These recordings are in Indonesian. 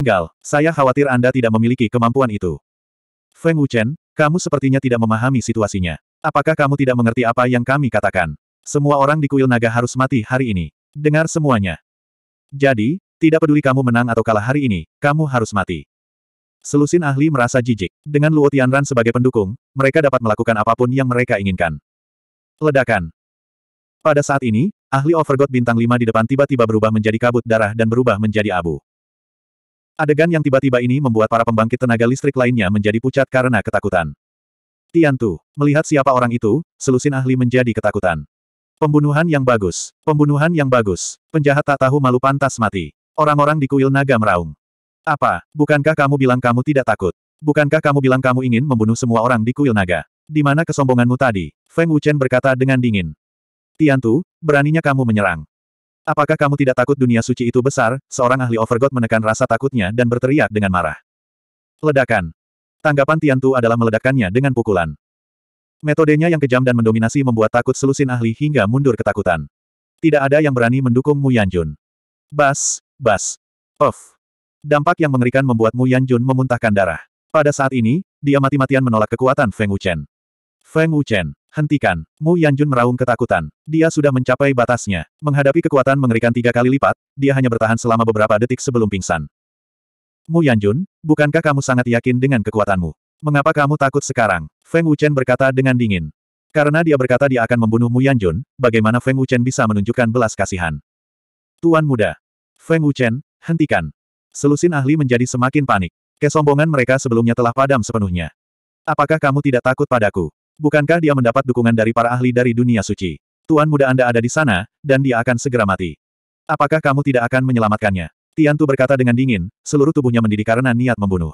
Gal, saya khawatir Anda tidak memiliki kemampuan itu. Feng Wuchen, kamu sepertinya tidak memahami situasinya. Apakah kamu tidak mengerti apa yang kami katakan? Semua orang di kuil naga harus mati hari ini. Dengar semuanya. Jadi, tidak peduli kamu menang atau kalah hari ini, kamu harus mati. Selusin ahli merasa jijik. Dengan Luo Tianran sebagai pendukung, mereka dapat melakukan apapun yang mereka inginkan. Ledakan. Pada saat ini, ahli Overgod bintang 5 di depan tiba-tiba berubah menjadi kabut darah dan berubah menjadi abu. Adegan yang tiba-tiba ini membuat para pembangkit tenaga listrik lainnya menjadi pucat karena ketakutan. Tiantu, melihat siapa orang itu, selusin ahli menjadi ketakutan. Pembunuhan yang bagus, pembunuhan yang bagus, penjahat tak tahu malu pantas mati. Orang-orang di kuil naga meraung. Apa, bukankah kamu bilang kamu tidak takut? Bukankah kamu bilang kamu ingin membunuh semua orang di kuil naga? Di mana kesombonganmu tadi? Feng Wuchen berkata dengan dingin. Tiantu, beraninya kamu menyerang. Apakah kamu tidak takut dunia suci itu besar? Seorang ahli Overgod menekan rasa takutnya dan berteriak dengan marah. Ledakan. Tanggapan Tiantu adalah meledakkannya dengan pukulan. Metodenya yang kejam dan mendominasi membuat takut selusin ahli hingga mundur ketakutan. Tidak ada yang berani mendukung Mu Yanjun. Bas, bas. Of. Dampak yang mengerikan membuat Mu Yanjun memuntahkan darah. Pada saat ini, dia mati-matian menolak kekuatan Feng Wuchen. Feng Wuchen. Hentikan. Mu Yanjun meraung ketakutan. Dia sudah mencapai batasnya. Menghadapi kekuatan mengerikan tiga kali lipat, dia hanya bertahan selama beberapa detik sebelum pingsan. Mu Yanjun, bukankah kamu sangat yakin dengan kekuatanmu? Mengapa kamu takut sekarang? Feng Wuchen berkata dengan dingin. Karena dia berkata dia akan membunuh Mu Yanjun, bagaimana Feng Wuchen bisa menunjukkan belas kasihan? Tuan muda. Feng Wuchen, hentikan. Selusin ahli menjadi semakin panik. Kesombongan mereka sebelumnya telah padam sepenuhnya. Apakah kamu tidak takut padaku? Bukankah dia mendapat dukungan dari para ahli dari dunia suci? Tuan muda Anda ada di sana, dan dia akan segera mati. Apakah kamu tidak akan menyelamatkannya? Tiantu berkata dengan dingin, seluruh tubuhnya mendidih karena niat membunuh.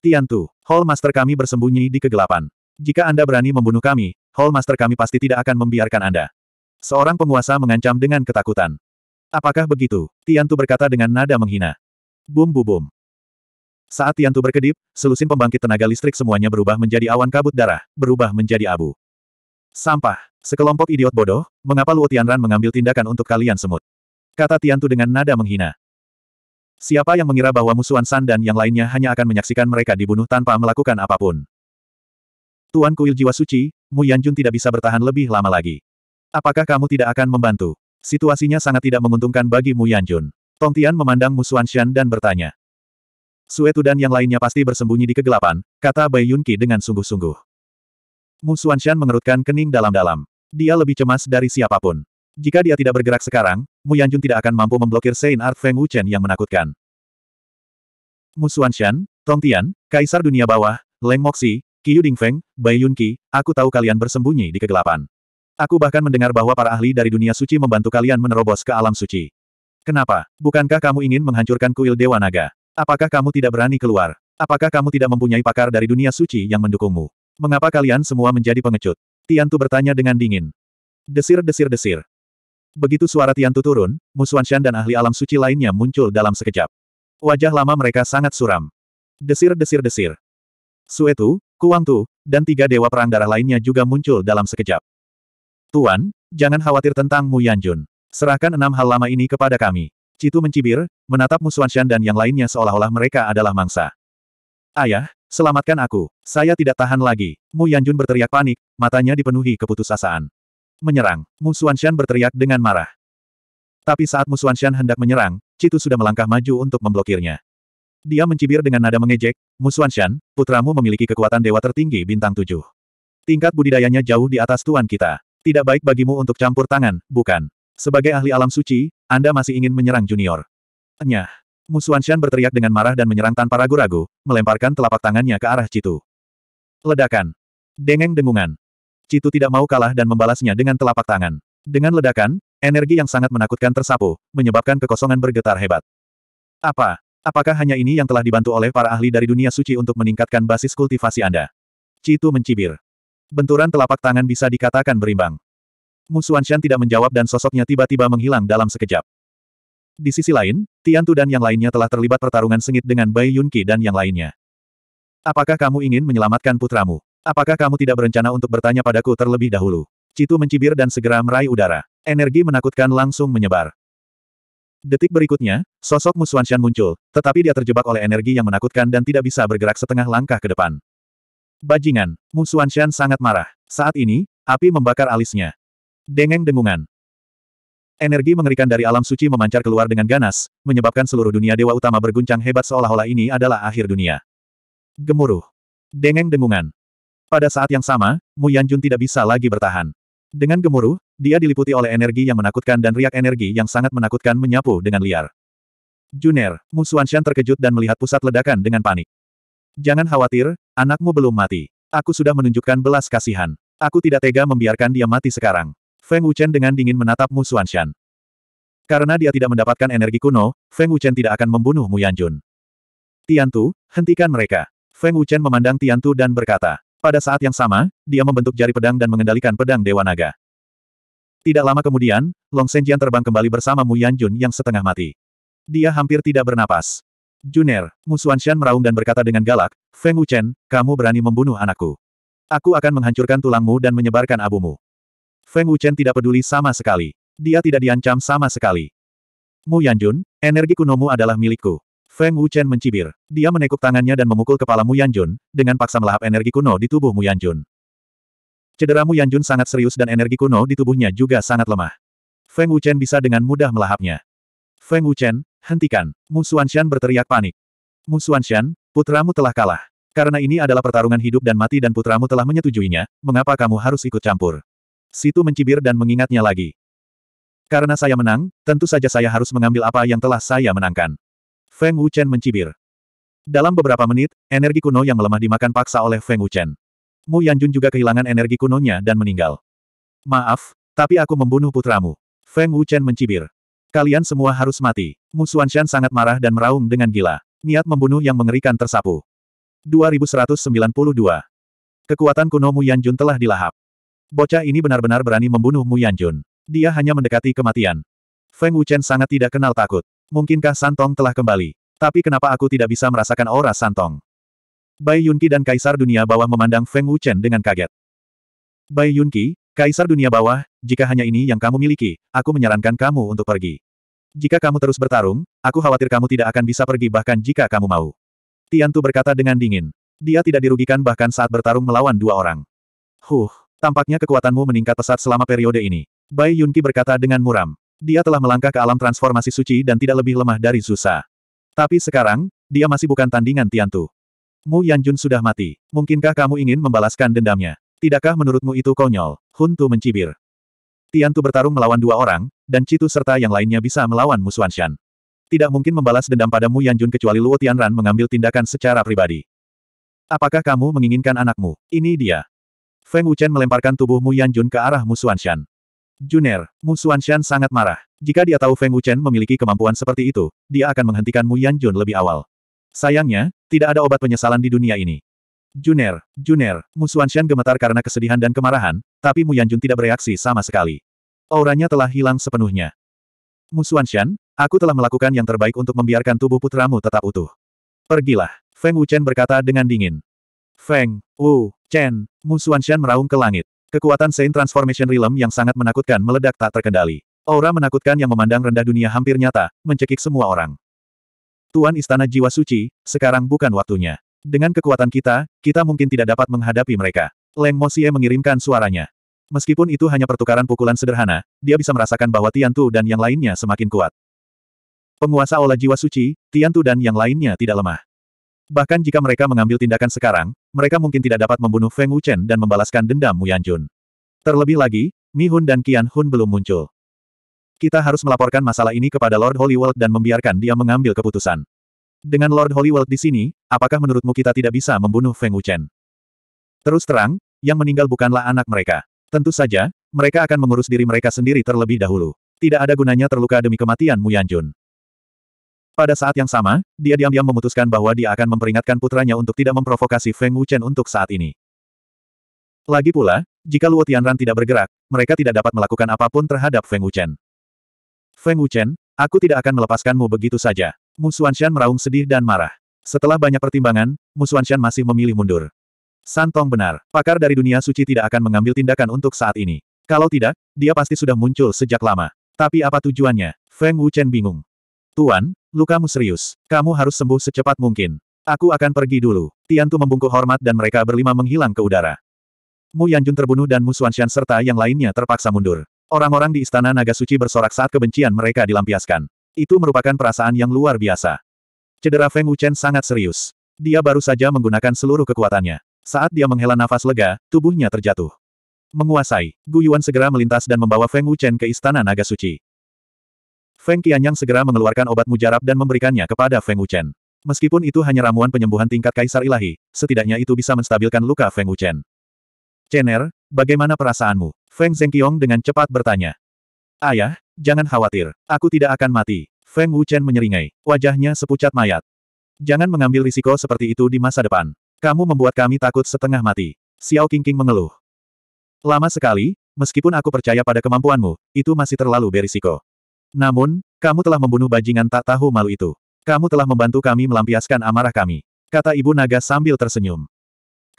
Tiantu, Hall Master kami bersembunyi di kegelapan. Jika Anda berani membunuh kami, Hall Master kami pasti tidak akan membiarkan Anda. Seorang penguasa mengancam dengan ketakutan. Apakah begitu? Tiantu berkata dengan nada menghina. Bum bum bum. Saat Tiantu berkedip, selusin pembangkit tenaga listrik semuanya berubah menjadi awan kabut darah, berubah menjadi abu. Sampah. Sekelompok idiot bodoh, mengapa Luo Tianran mengambil tindakan untuk kalian semut? Kata Tiantu dengan nada menghina. Siapa yang mengira bahwa musuhan San dan yang lainnya hanya akan menyaksikan mereka dibunuh tanpa melakukan apapun? Tuan Kuil Jiwa Suci, Mu Yanjun tidak bisa bertahan lebih lama lagi. Apakah kamu tidak akan membantu? Situasinya sangat tidak menguntungkan bagi Mu Yanjun. Tong Tian memandang musuhan Shan dan bertanya. Suetu dan yang lainnya pasti bersembunyi di kegelapan, kata Bai Yunqi dengan sungguh-sungguh. Mu Xuanshan mengerutkan kening dalam-dalam. Dia lebih cemas dari siapapun. Jika dia tidak bergerak sekarang, Mu Yanjun tidak akan mampu memblokir Sein Art Feng Wuchen yang menakutkan. Mu Xuanshan, Tong Tian, Kaisar Dunia Bawah, Leng Moxi, Qiu Dingfeng, Bai Yunqi, aku tahu kalian bersembunyi di kegelapan. Aku bahkan mendengar bahwa para ahli dari dunia suci membantu kalian menerobos ke alam suci. Kenapa? Bukankah kamu ingin menghancurkan kuil Dewa Naga? Apakah kamu tidak berani keluar? Apakah kamu tidak mempunyai pakar dari dunia suci yang mendukungmu? Mengapa kalian semua menjadi pengecut? Tiantu bertanya dengan dingin. Desir desir desir. Begitu suara Tiantu turun, Musuanshan dan ahli alam suci lainnya muncul dalam sekejap. Wajah lama mereka sangat suram. Desir desir desir. Suetu, Kuangtu, dan tiga dewa perang darah lainnya juga muncul dalam sekejap. Tuan, jangan khawatir tentang Mu Yanjun. Serahkan enam hal lama ini kepada kami. Citu mencibir, menatap Musuanshan dan yang lainnya seolah-olah mereka adalah mangsa. Ayah, selamatkan aku. Saya tidak tahan lagi. Mu Yanjun berteriak panik, matanya dipenuhi keputusasaan. Menyerang, Musuanshan berteriak dengan marah. Tapi saat Musuanshan hendak menyerang, Citu sudah melangkah maju untuk memblokirnya. Dia mencibir dengan nada mengejek, Musuanshan, putramu memiliki kekuatan dewa tertinggi bintang tujuh. Tingkat budidayanya jauh di atas tuan kita. Tidak baik bagimu untuk campur tangan, bukan? Sebagai ahli alam suci, Anda masih ingin menyerang junior. Nyah. Shan berteriak dengan marah dan menyerang tanpa ragu-ragu, melemparkan telapak tangannya ke arah Citu. Ledakan. Dengeng dengungan. Citu tidak mau kalah dan membalasnya dengan telapak tangan. Dengan ledakan, energi yang sangat menakutkan tersapu, menyebabkan kekosongan bergetar hebat. Apa? Apakah hanya ini yang telah dibantu oleh para ahli dari dunia suci untuk meningkatkan basis kultivasi Anda? Citu mencibir. Benturan telapak tangan bisa dikatakan berimbang. Mu Xuanshan tidak menjawab dan sosoknya tiba-tiba menghilang dalam sekejap. Di sisi lain, Tian Tu dan yang lainnya telah terlibat pertarungan sengit dengan Bai Yunqi dan yang lainnya. Apakah kamu ingin menyelamatkan putramu? Apakah kamu tidak berencana untuk bertanya padaku terlebih dahulu? Citu mencibir dan segera meraih udara. Energi menakutkan langsung menyebar. Detik berikutnya, sosok Xuanshan muncul, tetapi dia terjebak oleh energi yang menakutkan dan tidak bisa bergerak setengah langkah ke depan. Bajingan, Xuanshan sangat marah. Saat ini, api membakar alisnya. Dengeng dengungan. Energi mengerikan dari alam suci memancar keluar dengan ganas, menyebabkan seluruh dunia dewa utama berguncang hebat seolah-olah ini adalah akhir dunia. Gemuruh. Dengeng dengungan. Pada saat yang sama, Mu Yanjun tidak bisa lagi bertahan. Dengan gemuruh, dia diliputi oleh energi yang menakutkan dan riak energi yang sangat menakutkan menyapu dengan liar. Juner, Mu Xuanshan terkejut dan melihat pusat ledakan dengan panik. Jangan khawatir, anakmu belum mati. Aku sudah menunjukkan belas kasihan. Aku tidak tega membiarkan dia mati sekarang. Feng Wuchen dengan dingin menatap Mu Xuanshan. Karena dia tidak mendapatkan energi kuno, Feng Wuchen tidak akan membunuh Mu Yanjun. Tu, hentikan mereka. Feng Wuchen memandang Tian Tu dan berkata. Pada saat yang sama, dia membentuk jari pedang dan mengendalikan pedang Dewa Naga. Tidak lama kemudian, Long Shenjian terbang kembali bersama Mu Yanjun yang setengah mati. Dia hampir tidak bernapas. Juner, Mu Xuanshan meraung dan berkata dengan galak, Feng Wuchen, kamu berani membunuh anakku. Aku akan menghancurkan tulangmu dan menyebarkan abumu. Feng Wuchen tidak peduli sama sekali. Dia tidak diancam sama sekali. Mu Yanjun, energi kunomu adalah milikku. Feng Wuchen mencibir. Dia menekuk tangannya dan memukul kepala Mu Yanjun, dengan paksa melahap energi kuno di tubuh Mu Yanjun. Cedera Mu Yanjun sangat serius dan energi kuno di tubuhnya juga sangat lemah. Feng Wuchen bisa dengan mudah melahapnya. Feng Wuchen, hentikan. Mu Xuanshan berteriak panik. Mu Xuanshan, putramu telah kalah. Karena ini adalah pertarungan hidup dan mati dan putramu telah menyetujuinya, mengapa kamu harus ikut campur? Situ mencibir dan mengingatnya lagi. Karena saya menang, tentu saja saya harus mengambil apa yang telah saya menangkan. Feng Wuchen mencibir. Dalam beberapa menit, energi kuno yang melemah dimakan paksa oleh Feng Wuchen. Mu Yanjun juga kehilangan energi kunonya dan meninggal. Maaf, tapi aku membunuh putramu. Feng Wuchen mencibir. Kalian semua harus mati. Mu Xuanshan sangat marah dan meraung dengan gila. Niat membunuh yang mengerikan tersapu. 2192. Kekuatan kuno Mu Yanjun telah dilahap. Bocah ini benar-benar berani membunuh Mu Yanjun. Dia hanya mendekati kematian. Feng Wuchen sangat tidak kenal takut. Mungkinkah Santong telah kembali? Tapi kenapa aku tidak bisa merasakan aura Santong? Bai Yunqi dan Kaisar Dunia Bawah memandang Feng Wuchen dengan kaget. Bai Yunqi, Kaisar Dunia Bawah, jika hanya ini yang kamu miliki, aku menyarankan kamu untuk pergi. Jika kamu terus bertarung, aku khawatir kamu tidak akan bisa pergi bahkan jika kamu mau. Tiantu berkata dengan dingin. Dia tidak dirugikan bahkan saat bertarung melawan dua orang. Huh, Tampaknya kekuatanmu meningkat pesat selama periode ini. Bai Yunqi berkata dengan muram. Dia telah melangkah ke alam transformasi suci dan tidak lebih lemah dari Zusa. Tapi sekarang, dia masih bukan tandingan Tiantu. Mu Yanjun sudah mati. Mungkinkah kamu ingin membalaskan dendamnya? Tidakkah menurutmu itu konyol? Hun Tu mencibir. Tiantu bertarung melawan dua orang, dan Citu serta yang lainnya bisa melawan Shan. Tidak mungkin membalas dendam pada Mu Yanjun kecuali Luo Tianran mengambil tindakan secara pribadi. Apakah kamu menginginkan anakmu? Ini dia. Feng Wuchen melemparkan tubuh Mu Yanjun ke arah Mu Xuanshan. Juner, Mu Xuanshan sangat marah. Jika dia tahu Feng Wuchen memiliki kemampuan seperti itu, dia akan menghentikan Mu Yanjun lebih awal. Sayangnya, tidak ada obat penyesalan di dunia ini. Juner, Juner, Mu Xuanshan gemetar karena kesedihan dan kemarahan, tapi Mu Yanjun tidak bereaksi sama sekali. Auranya telah hilang sepenuhnya. Mu Xuanshan, aku telah melakukan yang terbaik untuk membiarkan tubuh putramu tetap utuh. Pergilah, Feng Wuchen berkata dengan dingin. Feng, Wu, Chen, Mu Xuanshan meraung ke langit. Kekuatan Saint Transformation Realm yang sangat menakutkan meledak tak terkendali. Aura menakutkan yang memandang rendah dunia hampir nyata, mencekik semua orang. Tuan Istana Jiwa Suci, sekarang bukan waktunya. Dengan kekuatan kita, kita mungkin tidak dapat menghadapi mereka. Leng Mo Xie mengirimkan suaranya. Meskipun itu hanya pertukaran pukulan sederhana, dia bisa merasakan bahwa Tian Tu dan yang lainnya semakin kuat. Penguasa Ola Jiwa Suci, Tian Tu dan yang lainnya tidak lemah. Bahkan jika mereka mengambil tindakan sekarang, mereka mungkin tidak dapat membunuh Feng Wuchen dan membalaskan dendam Mu Yanjun. Terlebih lagi, Mi Hun dan Qian Hun belum muncul. Kita harus melaporkan masalah ini kepada Lord Holyworld dan membiarkan dia mengambil keputusan. Dengan Lord Holyworld di sini, apakah menurutmu kita tidak bisa membunuh Feng Wuchen? Terus terang, yang meninggal bukanlah anak mereka. Tentu saja, mereka akan mengurus diri mereka sendiri terlebih dahulu. Tidak ada gunanya terluka demi kematian Mu Yanjun. Pada saat yang sama, dia diam-diam memutuskan bahwa dia akan memperingatkan putranya untuk tidak memprovokasi Feng Wuchen untuk saat ini. Lagi pula, jika Luo Tianran tidak bergerak, mereka tidak dapat melakukan apapun terhadap Feng Wuchen. Feng Wuchen, aku tidak akan melepaskanmu begitu saja. Musuanshan meraung sedih dan marah. Setelah banyak pertimbangan, Shan masih memilih mundur. Santong benar, pakar dari dunia suci tidak akan mengambil tindakan untuk saat ini. Kalau tidak, dia pasti sudah muncul sejak lama. Tapi apa tujuannya? Feng Wuchen bingung. Tuan, Lukamu serius. Kamu harus sembuh secepat mungkin. Aku akan pergi dulu. Tiantu membungkuk hormat dan mereka berlima menghilang ke udara. Mu Yanjun terbunuh dan Mu Xuanshan serta yang lainnya terpaksa mundur. Orang-orang di Istana Naga Suci bersorak saat kebencian mereka dilampiaskan. Itu merupakan perasaan yang luar biasa. Cedera Feng Wuchen sangat serius. Dia baru saja menggunakan seluruh kekuatannya. Saat dia menghela nafas lega, tubuhnya terjatuh. Menguasai, Gu Guyuan segera melintas dan membawa Feng Wuchen ke Istana Naga Suci. Feng Qianyang segera mengeluarkan obat mujarab dan memberikannya kepada Feng Wuchen. Meskipun itu hanya ramuan penyembuhan tingkat kaisar ilahi, setidaknya itu bisa menstabilkan luka Feng Wuchen. er, bagaimana perasaanmu? Feng Zhengqiong dengan cepat bertanya. Ayah, jangan khawatir, aku tidak akan mati. Feng Wuchen menyeringai, wajahnya sepucat mayat. Jangan mengambil risiko seperti itu di masa depan. Kamu membuat kami takut setengah mati. Xiao Qingqing mengeluh. Lama sekali, meskipun aku percaya pada kemampuanmu, itu masih terlalu berisiko. Namun, kamu telah membunuh bajingan tak tahu malu itu. Kamu telah membantu kami melampiaskan amarah kami. Kata Ibu Naga sambil tersenyum.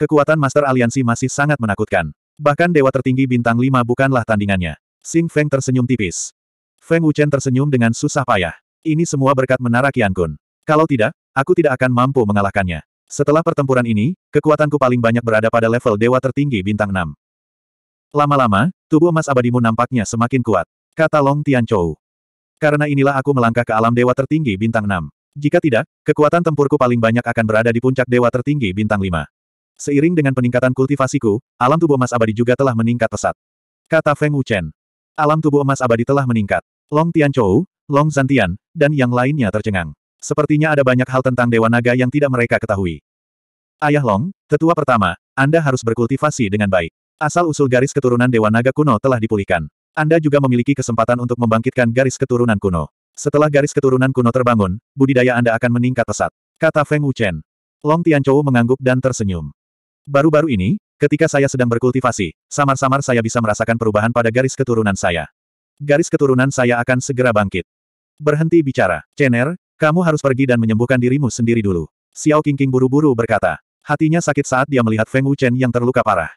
Kekuatan Master Aliansi masih sangat menakutkan. Bahkan Dewa Tertinggi Bintang 5 bukanlah tandingannya. Sing Feng tersenyum tipis. Feng Wuchen tersenyum dengan susah payah. Ini semua berkat menara Qian Kun. Kalau tidak, aku tidak akan mampu mengalahkannya. Setelah pertempuran ini, kekuatanku paling banyak berada pada level dewa tertinggi bintang 6. Lama-lama, tubuh emas abadimu nampaknya semakin kuat, kata Long Tianchou. Karena inilah aku melangkah ke alam dewa tertinggi bintang 6. Jika tidak, kekuatan tempurku paling banyak akan berada di puncak dewa tertinggi bintang 5. Seiring dengan peningkatan kultivasiku, alam tubuh emas abadi juga telah meningkat pesat. Kata Feng Wuchen. Alam tubuh emas abadi telah meningkat. Long Tianchou, Long Zantian, dan yang lainnya tercengang. Sepertinya ada banyak hal tentang Dewa Naga yang tidak mereka ketahui. Ayah Long, tetua pertama, Anda harus berkultivasi dengan baik. Asal-usul garis keturunan Dewa Naga kuno telah dipulihkan. Anda juga memiliki kesempatan untuk membangkitkan garis keturunan kuno. Setelah garis keturunan kuno terbangun, budidaya Anda akan meningkat pesat. Kata Feng Wuchen. Long Tianchou mengangguk dan tersenyum. Baru-baru ini, ketika saya sedang berkultivasi, samar-samar saya bisa merasakan perubahan pada garis keturunan saya. Garis keturunan saya akan segera bangkit. Berhenti bicara. Chener, kamu harus pergi dan menyembuhkan dirimu sendiri dulu. Xiao Qingqing buru-buru berkata. Hatinya sakit saat dia melihat Feng Wuchen yang terluka parah.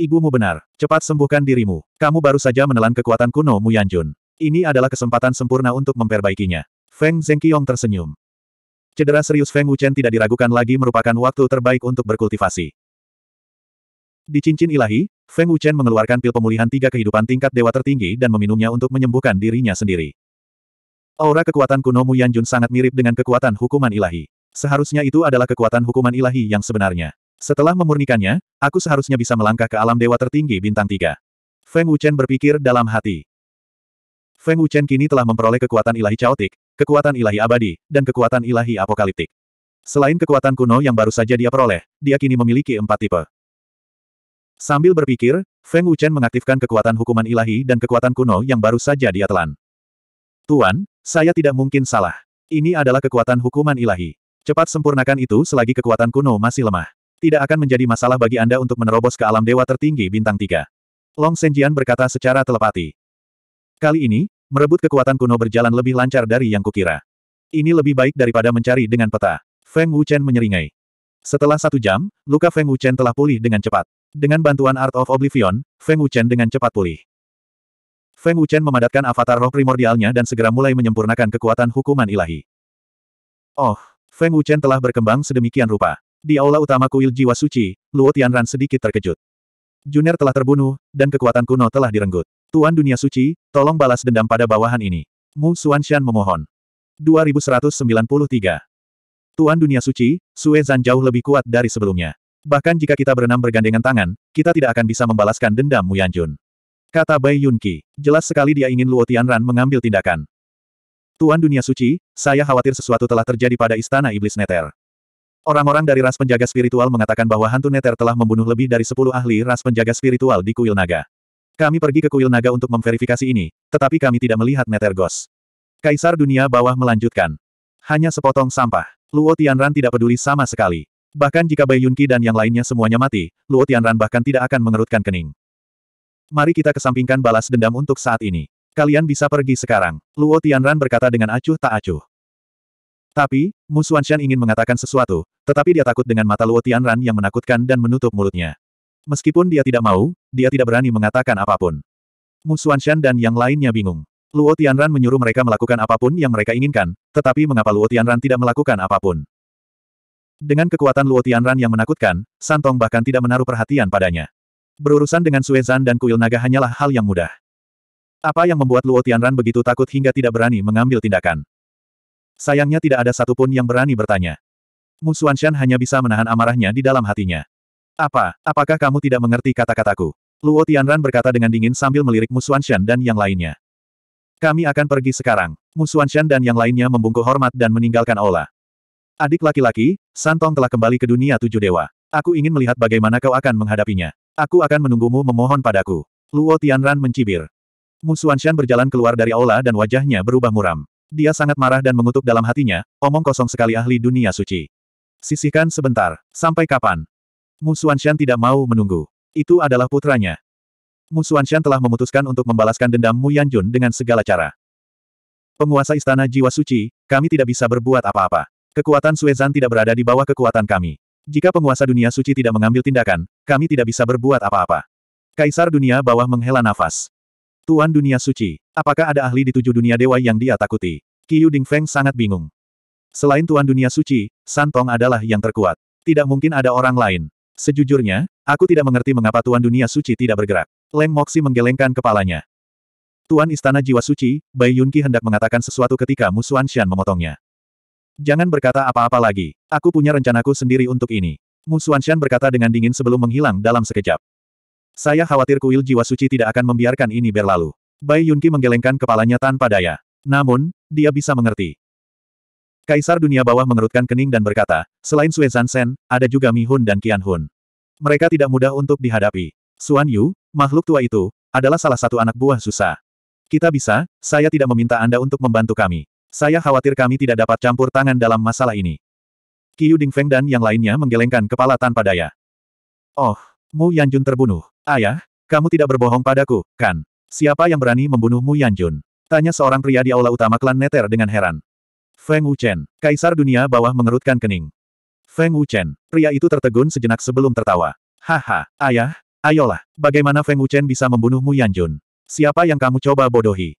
Ibumu benar. Cepat sembuhkan dirimu. Kamu baru saja menelan kekuatan kuno Yanjun. Ini adalah kesempatan sempurna untuk memperbaikinya. Feng Zhengqiong tersenyum. Cedera serius Feng Wuchen tidak diragukan lagi merupakan waktu terbaik untuk berkultivasi. Di cincin ilahi, Feng Wuchen mengeluarkan pil pemulihan tiga kehidupan tingkat dewa tertinggi dan meminumnya untuk menyembuhkan dirinya sendiri. Aura kekuatan kuno Mu Yanjun sangat mirip dengan kekuatan hukuman ilahi. Seharusnya itu adalah kekuatan hukuman ilahi yang sebenarnya. Setelah memurnikannya, aku seharusnya bisa melangkah ke alam dewa tertinggi bintang tiga. Feng Wuchen berpikir dalam hati. Feng Wuchen kini telah memperoleh kekuatan ilahi caotik, kekuatan ilahi abadi, dan kekuatan ilahi apokaliptik. Selain kekuatan kuno yang baru saja dia peroleh, dia kini memiliki empat tipe. Sambil berpikir, Feng Wuchen mengaktifkan kekuatan hukuman ilahi dan kekuatan kuno yang baru saja dia telan. Tuan, saya tidak mungkin salah. Ini adalah kekuatan hukuman ilahi. Cepat sempurnakan itu selagi kekuatan kuno masih lemah. Tidak akan menjadi masalah bagi Anda untuk menerobos ke alam dewa tertinggi bintang tiga. Long Senjian berkata secara telepati. Kali ini, merebut kekuatan kuno berjalan lebih lancar dari yang kukira. Ini lebih baik daripada mencari dengan peta. Feng Wuchen menyeringai. Setelah satu jam, luka Feng Wuchen telah pulih dengan cepat. Dengan bantuan Art of Oblivion, Feng Wuchen dengan cepat pulih. Feng Wuchen memadatkan avatar roh primordialnya dan segera mulai menyempurnakan kekuatan hukuman ilahi. Oh, Feng Wuchen telah berkembang sedemikian rupa. Di aula utama kuil jiwa suci, Luo Tianran sedikit terkejut. Juner telah terbunuh, dan kekuatan kuno telah direnggut. Tuan Dunia Suci, tolong balas dendam pada bawahan ini. Mu Xuanshan memohon. 2193. Tuan Dunia Suci, Sue Zan jauh lebih kuat dari sebelumnya. Bahkan jika kita berenam bergandengan tangan, kita tidak akan bisa membalaskan dendam Mu Yanjun. Kata Bai Yunqi, jelas sekali dia ingin Luo Tianran mengambil tindakan. Tuan Dunia Suci, saya khawatir sesuatu telah terjadi pada Istana Iblis Neter. Orang-orang dari ras penjaga spiritual mengatakan bahwa hantu Neter telah membunuh lebih dari 10 ahli ras penjaga spiritual di kuil naga. Kami pergi ke kuil naga untuk memverifikasi ini, tetapi kami tidak melihat Neter Gos. Kaisar dunia bawah melanjutkan. Hanya sepotong sampah. Luo Tianran tidak peduli sama sekali. Bahkan jika Bai Yunqi dan yang lainnya semuanya mati, Luo Tianran bahkan tidak akan mengerutkan kening. Mari kita kesampingkan balas dendam untuk saat ini. Kalian bisa pergi sekarang. Luo Tianran berkata dengan acuh tak acuh. Tapi, Mu Xuanshan ingin mengatakan sesuatu, tetapi dia takut dengan mata Luo Tianran yang menakutkan dan menutup mulutnya. Meskipun dia tidak mau, dia tidak berani mengatakan apapun. Mu Xuanshan dan yang lainnya bingung. Luo Tianran menyuruh mereka melakukan apapun yang mereka inginkan, tetapi mengapa Luo Tianran tidak melakukan apapun? Dengan kekuatan Luo Tianran yang menakutkan, Santong bahkan tidak menaruh perhatian padanya. Berurusan dengan Suezan dan kuil naga hanyalah hal yang mudah. Apa yang membuat Luo Tianran begitu takut hingga tidak berani mengambil tindakan? Sayangnya tidak ada satupun yang berani bertanya. Mu Xuanshan hanya bisa menahan amarahnya di dalam hatinya. Apa, apakah kamu tidak mengerti kata-kataku? Luo Tianran berkata dengan dingin sambil melirik Mu Xuanshan dan yang lainnya. Kami akan pergi sekarang. Mu Xuanshan dan yang lainnya membungkuk hormat dan meninggalkan Ola. Adik laki-laki, Santong telah kembali ke dunia tujuh dewa. Aku ingin melihat bagaimana kau akan menghadapinya. Aku akan menunggumu memohon padaku. Luo Tianran mencibir. Mu Xuanshan berjalan keluar dari aula dan wajahnya berubah muram. Dia sangat marah dan mengutuk dalam hatinya, omong kosong sekali ahli dunia suci. Sisihkan sebentar, sampai kapan? Mu Xuanshan tidak mau menunggu. Itu adalah putranya. Mu Xuanshan telah memutuskan untuk membalaskan dendam Mu Yanjun dengan segala cara. Penguasa Istana Jiwa Suci, kami tidak bisa berbuat apa-apa. Kekuatan Suezan tidak berada di bawah kekuatan kami. Jika penguasa dunia suci tidak mengambil tindakan, kami tidak bisa berbuat apa-apa. Kaisar dunia bawah menghela nafas. Tuan Dunia Suci, apakah ada ahli di tujuh dunia dewa yang dia takuti? Qiu Dingfeng sangat bingung. Selain Tuan Dunia Suci, Santong adalah yang terkuat. Tidak mungkin ada orang lain. Sejujurnya, aku tidak mengerti mengapa Tuan Dunia Suci tidak bergerak. Leng Moxi menggelengkan kepalanya. Tuan Istana Jiwa Suci, Bai Yunqi hendak mengatakan sesuatu ketika Musuan Shan memotongnya. Jangan berkata apa-apa lagi. Aku punya rencanaku sendiri untuk ini. Musuan Shan berkata dengan dingin sebelum menghilang dalam sekejap. Saya khawatir kuil jiwa suci tidak akan membiarkan ini berlalu. Bai Yunqi menggelengkan kepalanya tanpa daya. Namun, dia bisa mengerti. Kaisar dunia bawah mengerutkan kening dan berkata, selain Sue Zansen, ada juga Mi Hun dan Qian Hun. Mereka tidak mudah untuk dihadapi. Suan Yu, makhluk tua itu, adalah salah satu anak buah susah. Kita bisa, saya tidak meminta Anda untuk membantu kami. Saya khawatir kami tidak dapat campur tangan dalam masalah ini. Qiu Dingfeng dan yang lainnya menggelengkan kepala tanpa daya. Oh, Mu Yanjun terbunuh. Ayah, kamu tidak berbohong padaku, kan? Siapa yang berani membunuh Mu Yanjun? Tanya seorang pria di aula utama klan Neter dengan heran. Feng Wuchen, kaisar dunia bawah mengerutkan kening. Feng Wuchen, pria itu tertegun sejenak sebelum tertawa. Haha, ayah, ayolah, bagaimana Feng Wuchen bisa membunuh Mu Yanjun? Siapa yang kamu coba bodohi?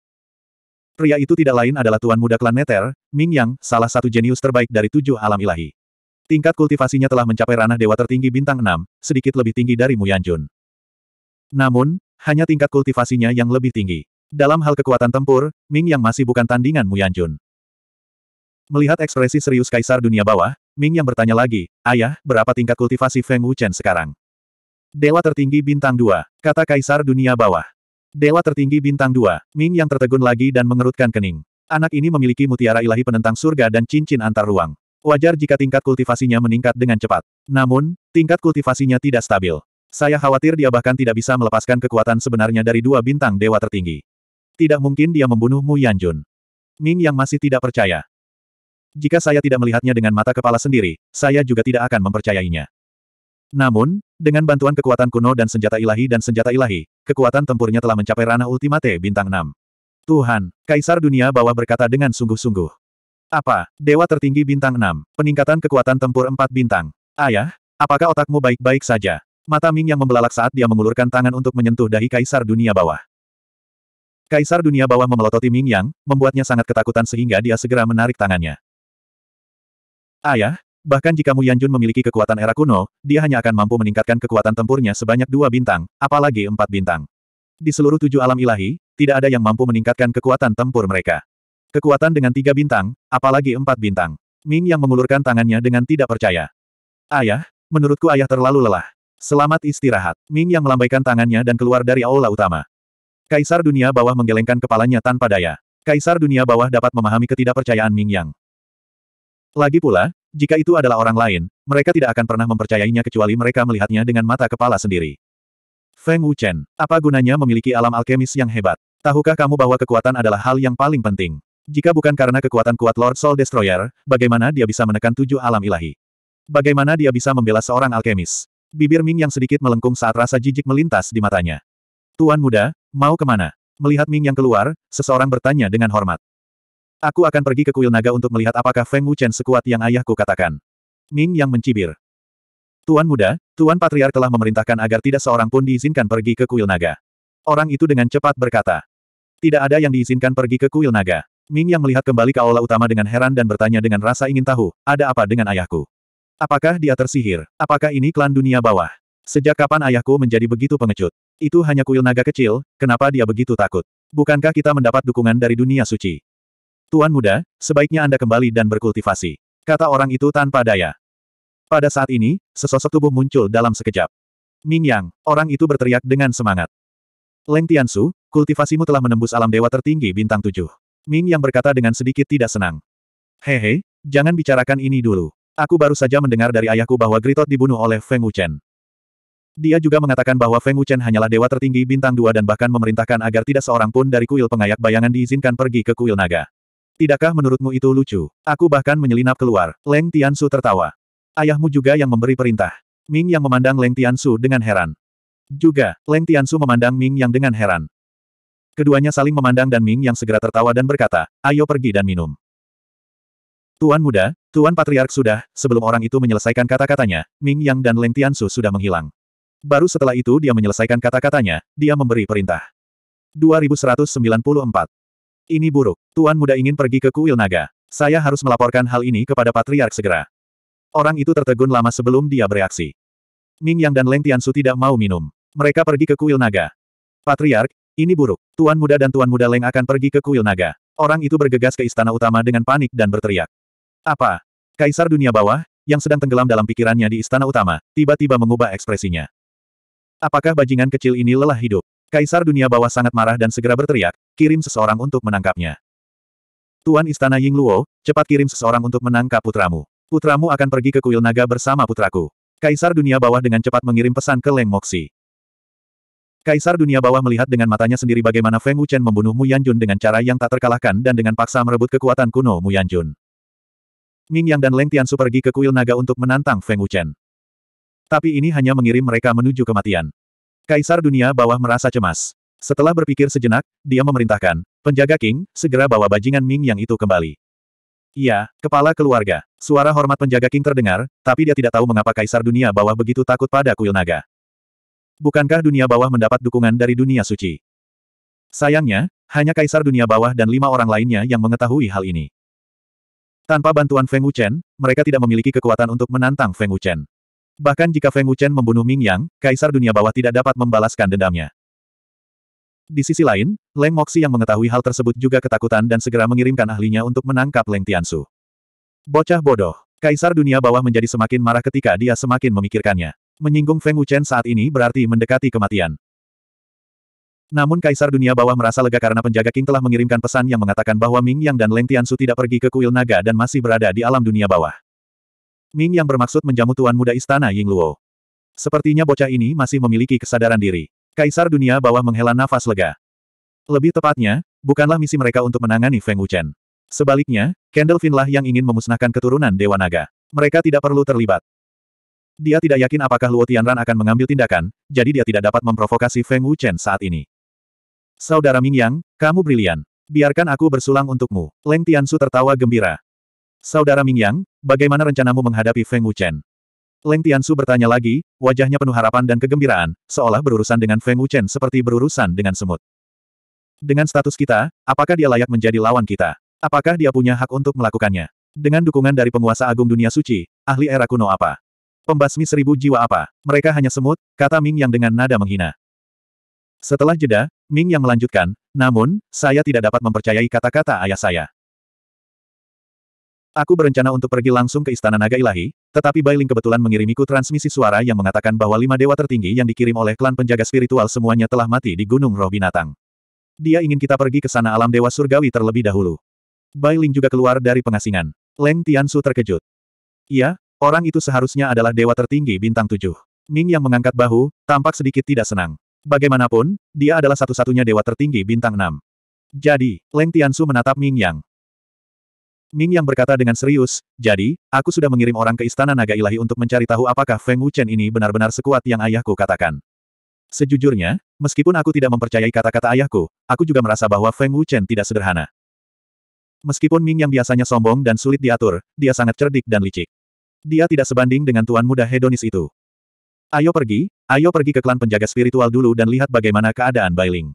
Pria itu tidak lain adalah tuan muda klan Neter, Ming Yang, salah satu jenius terbaik dari tujuh alam ilahi. Tingkat kultivasinya telah mencapai ranah dewa tertinggi bintang enam, sedikit lebih tinggi dari Mu Yanjun. Namun, hanya tingkat kultivasinya yang lebih tinggi. Dalam hal kekuatan tempur, Ming yang masih bukan tandingan Mu Yanjun. Melihat ekspresi serius Kaisar Dunia Bawah, Ming yang bertanya lagi, Ayah, berapa tingkat kultivasi Feng Wuchen sekarang? Dewa tertinggi bintang 2, kata Kaisar Dunia Bawah. Dewa tertinggi bintang 2, Ming yang tertegun lagi dan mengerutkan kening. Anak ini memiliki mutiara ilahi penentang surga dan cincin antar ruang. Wajar jika tingkat kultivasinya meningkat dengan cepat. Namun, tingkat kultivasinya tidak stabil. Saya khawatir dia bahkan tidak bisa melepaskan kekuatan sebenarnya dari dua bintang dewa tertinggi. Tidak mungkin dia membunuh Mu Yanjun. Ming yang masih tidak percaya. Jika saya tidak melihatnya dengan mata kepala sendiri, saya juga tidak akan mempercayainya. Namun, dengan bantuan kekuatan kuno dan senjata ilahi dan senjata ilahi, kekuatan tempurnya telah mencapai ranah ultimate bintang 6. Tuhan, Kaisar Dunia Bawah berkata dengan sungguh-sungguh. Apa, Dewa Tertinggi Bintang 6, peningkatan kekuatan tempur 4 bintang. Ayah, apakah otakmu baik-baik saja? Mata Ming yang membelalak saat dia mengulurkan tangan untuk menyentuh dahi Kaisar Dunia Bawah. Kaisar Dunia Bawah memelototi Ming Yang, membuatnya sangat ketakutan sehingga dia segera menarik tangannya. Ayah, bahkan jika Mu Yanjun memiliki kekuatan era kuno, dia hanya akan mampu meningkatkan kekuatan tempurnya sebanyak dua bintang, apalagi empat bintang. Di seluruh tujuh alam ilahi, tidak ada yang mampu meningkatkan kekuatan tempur mereka. Kekuatan dengan tiga bintang, apalagi empat bintang. Ming yang mengulurkan tangannya dengan tidak percaya. Ayah, menurutku ayah terlalu lelah. Selamat istirahat. Ming yang melambaikan tangannya dan keluar dari aula utama. Kaisar dunia bawah menggelengkan kepalanya tanpa daya. Kaisar dunia bawah dapat memahami ketidakpercayaan Ming Yang. Lagi pula, jika itu adalah orang lain, mereka tidak akan pernah mempercayainya kecuali mereka melihatnya dengan mata kepala sendiri. Feng Wuchen, apa gunanya memiliki alam alkemis yang hebat? Tahukah kamu bahwa kekuatan adalah hal yang paling penting? Jika bukan karena kekuatan kuat Lord Soul Destroyer, bagaimana dia bisa menekan tujuh alam ilahi? Bagaimana dia bisa membela seorang alkemis? Bibir Ming yang sedikit melengkung saat rasa jijik melintas di matanya. Tuan muda, mau kemana? Melihat Ming yang keluar, seseorang bertanya dengan hormat. Aku akan pergi ke kuil naga untuk melihat apakah Feng Wuchen sekuat yang ayahku katakan. Ming yang mencibir. Tuan muda, Tuan Patriar telah memerintahkan agar tidak seorang pun diizinkan pergi ke kuil naga. Orang itu dengan cepat berkata. Tidak ada yang diizinkan pergi ke kuil naga. Ming yang melihat kembali ke aula utama dengan heran dan bertanya dengan rasa ingin tahu, ada apa dengan ayahku? Apakah dia tersihir? Apakah ini klan dunia bawah? Sejak kapan ayahku menjadi begitu pengecut? Itu hanya kuil naga kecil, kenapa dia begitu takut? Bukankah kita mendapat dukungan dari dunia suci? Tuan muda, sebaiknya Anda kembali dan berkultivasi. Kata orang itu tanpa daya. Pada saat ini, sesosok tubuh muncul dalam sekejap. Ming Yang, orang itu berteriak dengan semangat. Leng Tiansu, kultivasimu telah menembus alam dewa tertinggi bintang tujuh. Ming Yang berkata dengan sedikit tidak senang. Hehe, jangan bicarakan ini dulu. Aku baru saja mendengar dari ayahku bahwa Gritot dibunuh oleh Feng Wuchen. Dia juga mengatakan bahwa Feng Wuchen hanyalah dewa tertinggi bintang dua dan bahkan memerintahkan agar tidak seorang pun dari kuil pengayak bayangan diizinkan pergi ke kuil naga. Tidakkah menurutmu itu lucu? Aku bahkan menyelinap keluar. Leng Tiansu tertawa. Ayahmu juga yang memberi perintah. Ming yang memandang Leng Tiansu dengan heran. Juga, Leng Tiansu memandang Ming yang dengan heran. Keduanya saling memandang dan Ming yang segera tertawa dan berkata, ayo pergi dan minum. Tuan muda, Tuan Patriark sudah, sebelum orang itu menyelesaikan kata-katanya, Ming Yang dan Leng Tiansu sudah menghilang. Baru setelah itu dia menyelesaikan kata-katanya, dia memberi perintah. 2194. Ini buruk. Tuan muda ingin pergi ke kuil naga. Saya harus melaporkan hal ini kepada Patriark segera. Orang itu tertegun lama sebelum dia bereaksi. Ming Yang dan Leng Tiansu tidak mau minum. Mereka pergi ke kuil naga. Patriark, ini buruk. Tuan muda dan tuan muda Leng akan pergi ke kuil naga. Orang itu bergegas ke istana utama dengan panik dan berteriak. Apa? Kaisar dunia bawah, yang sedang tenggelam dalam pikirannya di istana utama, tiba-tiba mengubah ekspresinya. Apakah bajingan kecil ini lelah hidup? Kaisar dunia bawah sangat marah dan segera berteriak, kirim seseorang untuk menangkapnya. Tuan Istana Ying Luo, cepat kirim seseorang untuk menangkap putramu. Putramu akan pergi ke kuil naga bersama putraku. Kaisar dunia bawah dengan cepat mengirim pesan ke Leng Moxi. Kaisar dunia bawah melihat dengan matanya sendiri bagaimana Feng Wuchen membunuh Mu Yanjun dengan cara yang tak terkalahkan dan dengan paksa merebut kekuatan kuno Mu Yanjun. Ming Yang dan Leng Tianshu pergi ke kuil naga untuk menantang Feng Wuchen. Tapi ini hanya mengirim mereka menuju kematian. Kaisar dunia bawah merasa cemas. Setelah berpikir sejenak, dia memerintahkan, penjaga King, segera bawa bajingan Ming Yang itu kembali. Iya, kepala keluarga. Suara hormat penjaga King terdengar, tapi dia tidak tahu mengapa Kaisar dunia bawah begitu takut pada kuil naga. Bukankah dunia bawah mendapat dukungan dari dunia suci? Sayangnya, hanya Kaisar dunia bawah dan lima orang lainnya yang mengetahui hal ini. Tanpa bantuan Feng Wuchen, mereka tidak memiliki kekuatan untuk menantang Feng Wuchen. Bahkan jika Feng Wuchen membunuh Ming Yang, Kaisar Dunia Bawah tidak dapat membalaskan dendamnya. Di sisi lain, Leng Moxi yang mengetahui hal tersebut juga ketakutan dan segera mengirimkan ahlinya untuk menangkap Leng Tiansu. Bocah bodoh, Kaisar Dunia Bawah menjadi semakin marah ketika dia semakin memikirkannya. Menyinggung Feng Wuchen saat ini berarti mendekati kematian. Namun Kaisar Dunia Bawah merasa lega karena penjaga King telah mengirimkan pesan yang mengatakan bahwa Ming Yang dan Leng Tianshu tidak pergi ke kuil naga dan masih berada di alam dunia bawah. Ming Yang bermaksud menjamu tuan muda istana Ying Luo. Sepertinya bocah ini masih memiliki kesadaran diri. Kaisar Dunia Bawah menghela nafas lega. Lebih tepatnya, bukanlah misi mereka untuk menangani Feng Wuchen. Sebaliknya, Kendall lah yang ingin memusnahkan keturunan Dewa Naga. Mereka tidak perlu terlibat. Dia tidak yakin apakah Luo Tianran akan mengambil tindakan, jadi dia tidak dapat memprovokasi Feng Wuchen saat ini. Saudara Ming Yang, kamu brilian. Biarkan aku bersulang untukmu. Leng Tiansu tertawa gembira. Saudara Ming Yang, bagaimana rencanamu menghadapi Feng Wu Chen? Leng Tiansu bertanya lagi, wajahnya penuh harapan dan kegembiraan, seolah berurusan dengan Feng Wu Chen seperti berurusan dengan semut. Dengan status kita, apakah dia layak menjadi lawan kita? Apakah dia punya hak untuk melakukannya? Dengan dukungan dari penguasa agung dunia suci, ahli era kuno apa? Pembasmi seribu jiwa apa? Mereka hanya semut, kata Ming yang dengan nada menghina. Setelah jeda, Ming yang melanjutkan, namun, saya tidak dapat mempercayai kata-kata ayah saya. Aku berencana untuk pergi langsung ke Istana Naga Ilahi, tetapi Bailing kebetulan mengirimiku transmisi suara yang mengatakan bahwa lima dewa tertinggi yang dikirim oleh klan penjaga spiritual semuanya telah mati di Gunung Roh Binatang. Dia ingin kita pergi ke sana alam dewa surgawi terlebih dahulu. Bailing juga keluar dari pengasingan. Leng Tiansu terkejut. Iya, orang itu seharusnya adalah dewa tertinggi bintang tujuh. Ming yang mengangkat bahu, tampak sedikit tidak senang. Bagaimanapun, dia adalah satu-satunya dewa tertinggi bintang 6. Jadi, Leng Tiansu menatap Ming Yang. Ming Yang berkata dengan serius, jadi, aku sudah mengirim orang ke Istana Naga Ilahi untuk mencari tahu apakah Feng Wuchen ini benar-benar sekuat yang ayahku katakan. Sejujurnya, meskipun aku tidak mempercayai kata-kata ayahku, aku juga merasa bahwa Feng Wuchen tidak sederhana. Meskipun Ming Yang biasanya sombong dan sulit diatur, dia sangat cerdik dan licik. Dia tidak sebanding dengan tuan muda hedonis itu. Ayo pergi, ayo pergi ke klan penjaga spiritual dulu dan lihat bagaimana keadaan Bailing.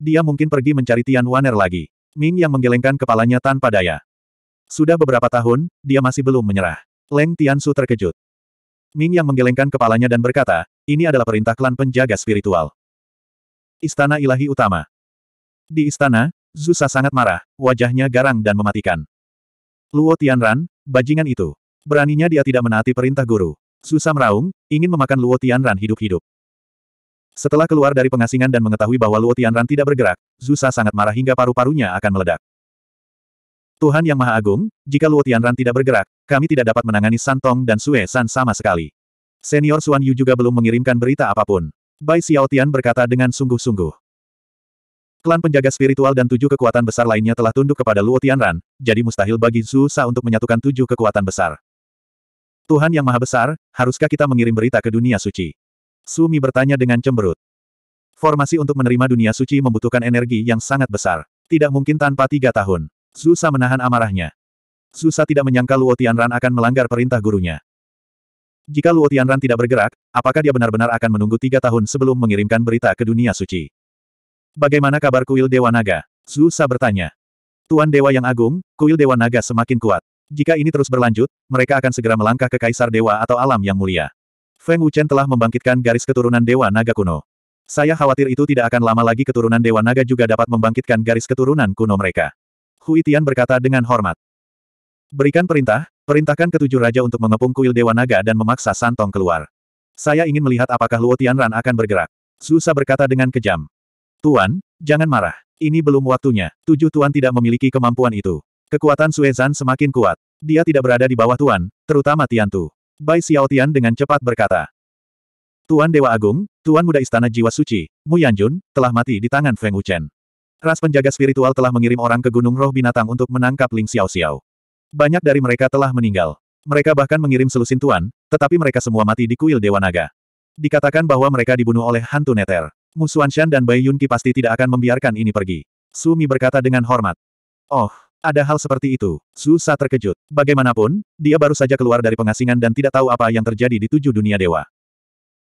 Dia mungkin pergi mencari Tian Waner lagi. Ming yang menggelengkan kepalanya tanpa daya. Sudah beberapa tahun, dia masih belum menyerah. Leng Tian Su terkejut. Ming yang menggelengkan kepalanya dan berkata, ini adalah perintah klan penjaga spiritual. Istana Ilahi Utama. Di istana, Zusa sangat marah, wajahnya garang dan mematikan. Luo Tianran, bajingan itu. Beraninya dia tidak menaati perintah guru. Susah meraung, ingin memakan Luo Tianran hidup-hidup. Setelah keluar dari pengasingan dan mengetahui bahwa Luo Tianran tidak bergerak, Zusa sangat marah hingga paru-parunya akan meledak. Tuhan Yang Maha Agung, jika Luo Tianran tidak bergerak, kami tidak dapat menangani Santong dan Sue San sama sekali. Senior Suan Yu juga belum mengirimkan berita apapun. Bai Xiao Tian berkata dengan sungguh-sungguh. Klan penjaga spiritual dan tujuh kekuatan besar lainnya telah tunduk kepada Luo Tianran, jadi mustahil bagi Zusa untuk menyatukan tujuh kekuatan besar. Tuhan yang Maha Besar, haruskah kita mengirim berita ke dunia suci? Sumi bertanya dengan cemberut. Formasi untuk menerima dunia suci membutuhkan energi yang sangat besar. Tidak mungkin tanpa tiga tahun. Susah menahan amarahnya. Susah tidak menyangka Luo Tianran akan melanggar perintah gurunya. Jika Luo Tianran tidak bergerak, apakah dia benar-benar akan menunggu tiga tahun sebelum mengirimkan berita ke dunia suci? Bagaimana kabar kuil Dewa Naga? Susah bertanya. Tuan Dewa yang agung, kuil Dewa Naga semakin kuat. Jika ini terus berlanjut, mereka akan segera melangkah ke Kaisar Dewa atau Alam Yang Mulia. Feng Wuchen telah membangkitkan garis keturunan Dewa Naga kuno. Saya khawatir itu tidak akan lama lagi keturunan Dewa Naga juga dapat membangkitkan garis keturunan kuno mereka. Hui Tian berkata dengan hormat. Berikan perintah, perintahkan ketujuh raja untuk mengepung kuil Dewa Naga dan memaksa Santong keluar. Saya ingin melihat apakah Luo Tianran akan bergerak. Susa berkata dengan kejam. Tuan, jangan marah. Ini belum waktunya. Tujuh tuan tidak memiliki kemampuan itu. Kekuatan Suezan semakin kuat. Dia tidak berada di bawah Tuan, terutama Tian Tu. Bai Xiaotian dengan cepat berkata. Tuan Dewa Agung, Tuan Muda Istana Jiwa Suci, Mu Yanjun, telah mati di tangan Feng Wuchen. Ras penjaga spiritual telah mengirim orang ke Gunung Roh Binatang untuk menangkap Ling Xiao Xiao. Banyak dari mereka telah meninggal. Mereka bahkan mengirim selusin Tuan, tetapi mereka semua mati di kuil Dewa Naga. Dikatakan bahwa mereka dibunuh oleh hantu Neter. Mu Xuanshan dan Bai Yunqi pasti tidak akan membiarkan ini pergi. Sumi berkata dengan hormat. Oh, ada hal seperti itu. Susa terkejut. Bagaimanapun, dia baru saja keluar dari pengasingan dan tidak tahu apa yang terjadi di tujuh dunia dewa.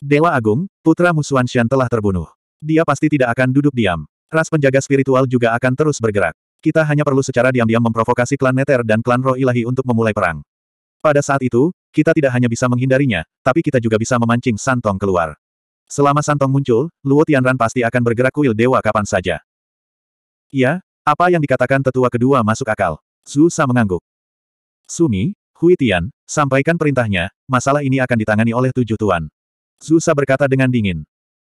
Dewa Agung, putra Musuan Shan telah terbunuh. Dia pasti tidak akan duduk diam. Ras penjaga spiritual juga akan terus bergerak. Kita hanya perlu secara diam-diam memprovokasi klan Neter dan klan Roh Ilahi untuk memulai perang. Pada saat itu, kita tidak hanya bisa menghindarinya, tapi kita juga bisa memancing Santong keluar. Selama Santong muncul, Luo Tianran pasti akan bergerak kuil dewa kapan saja. Ya, apa yang dikatakan tetua kedua masuk akal. Su Sa mengangguk. Sumi, Hui Tian, sampaikan perintahnya, masalah ini akan ditangani oleh tujuh tuan. Su Sa berkata dengan dingin.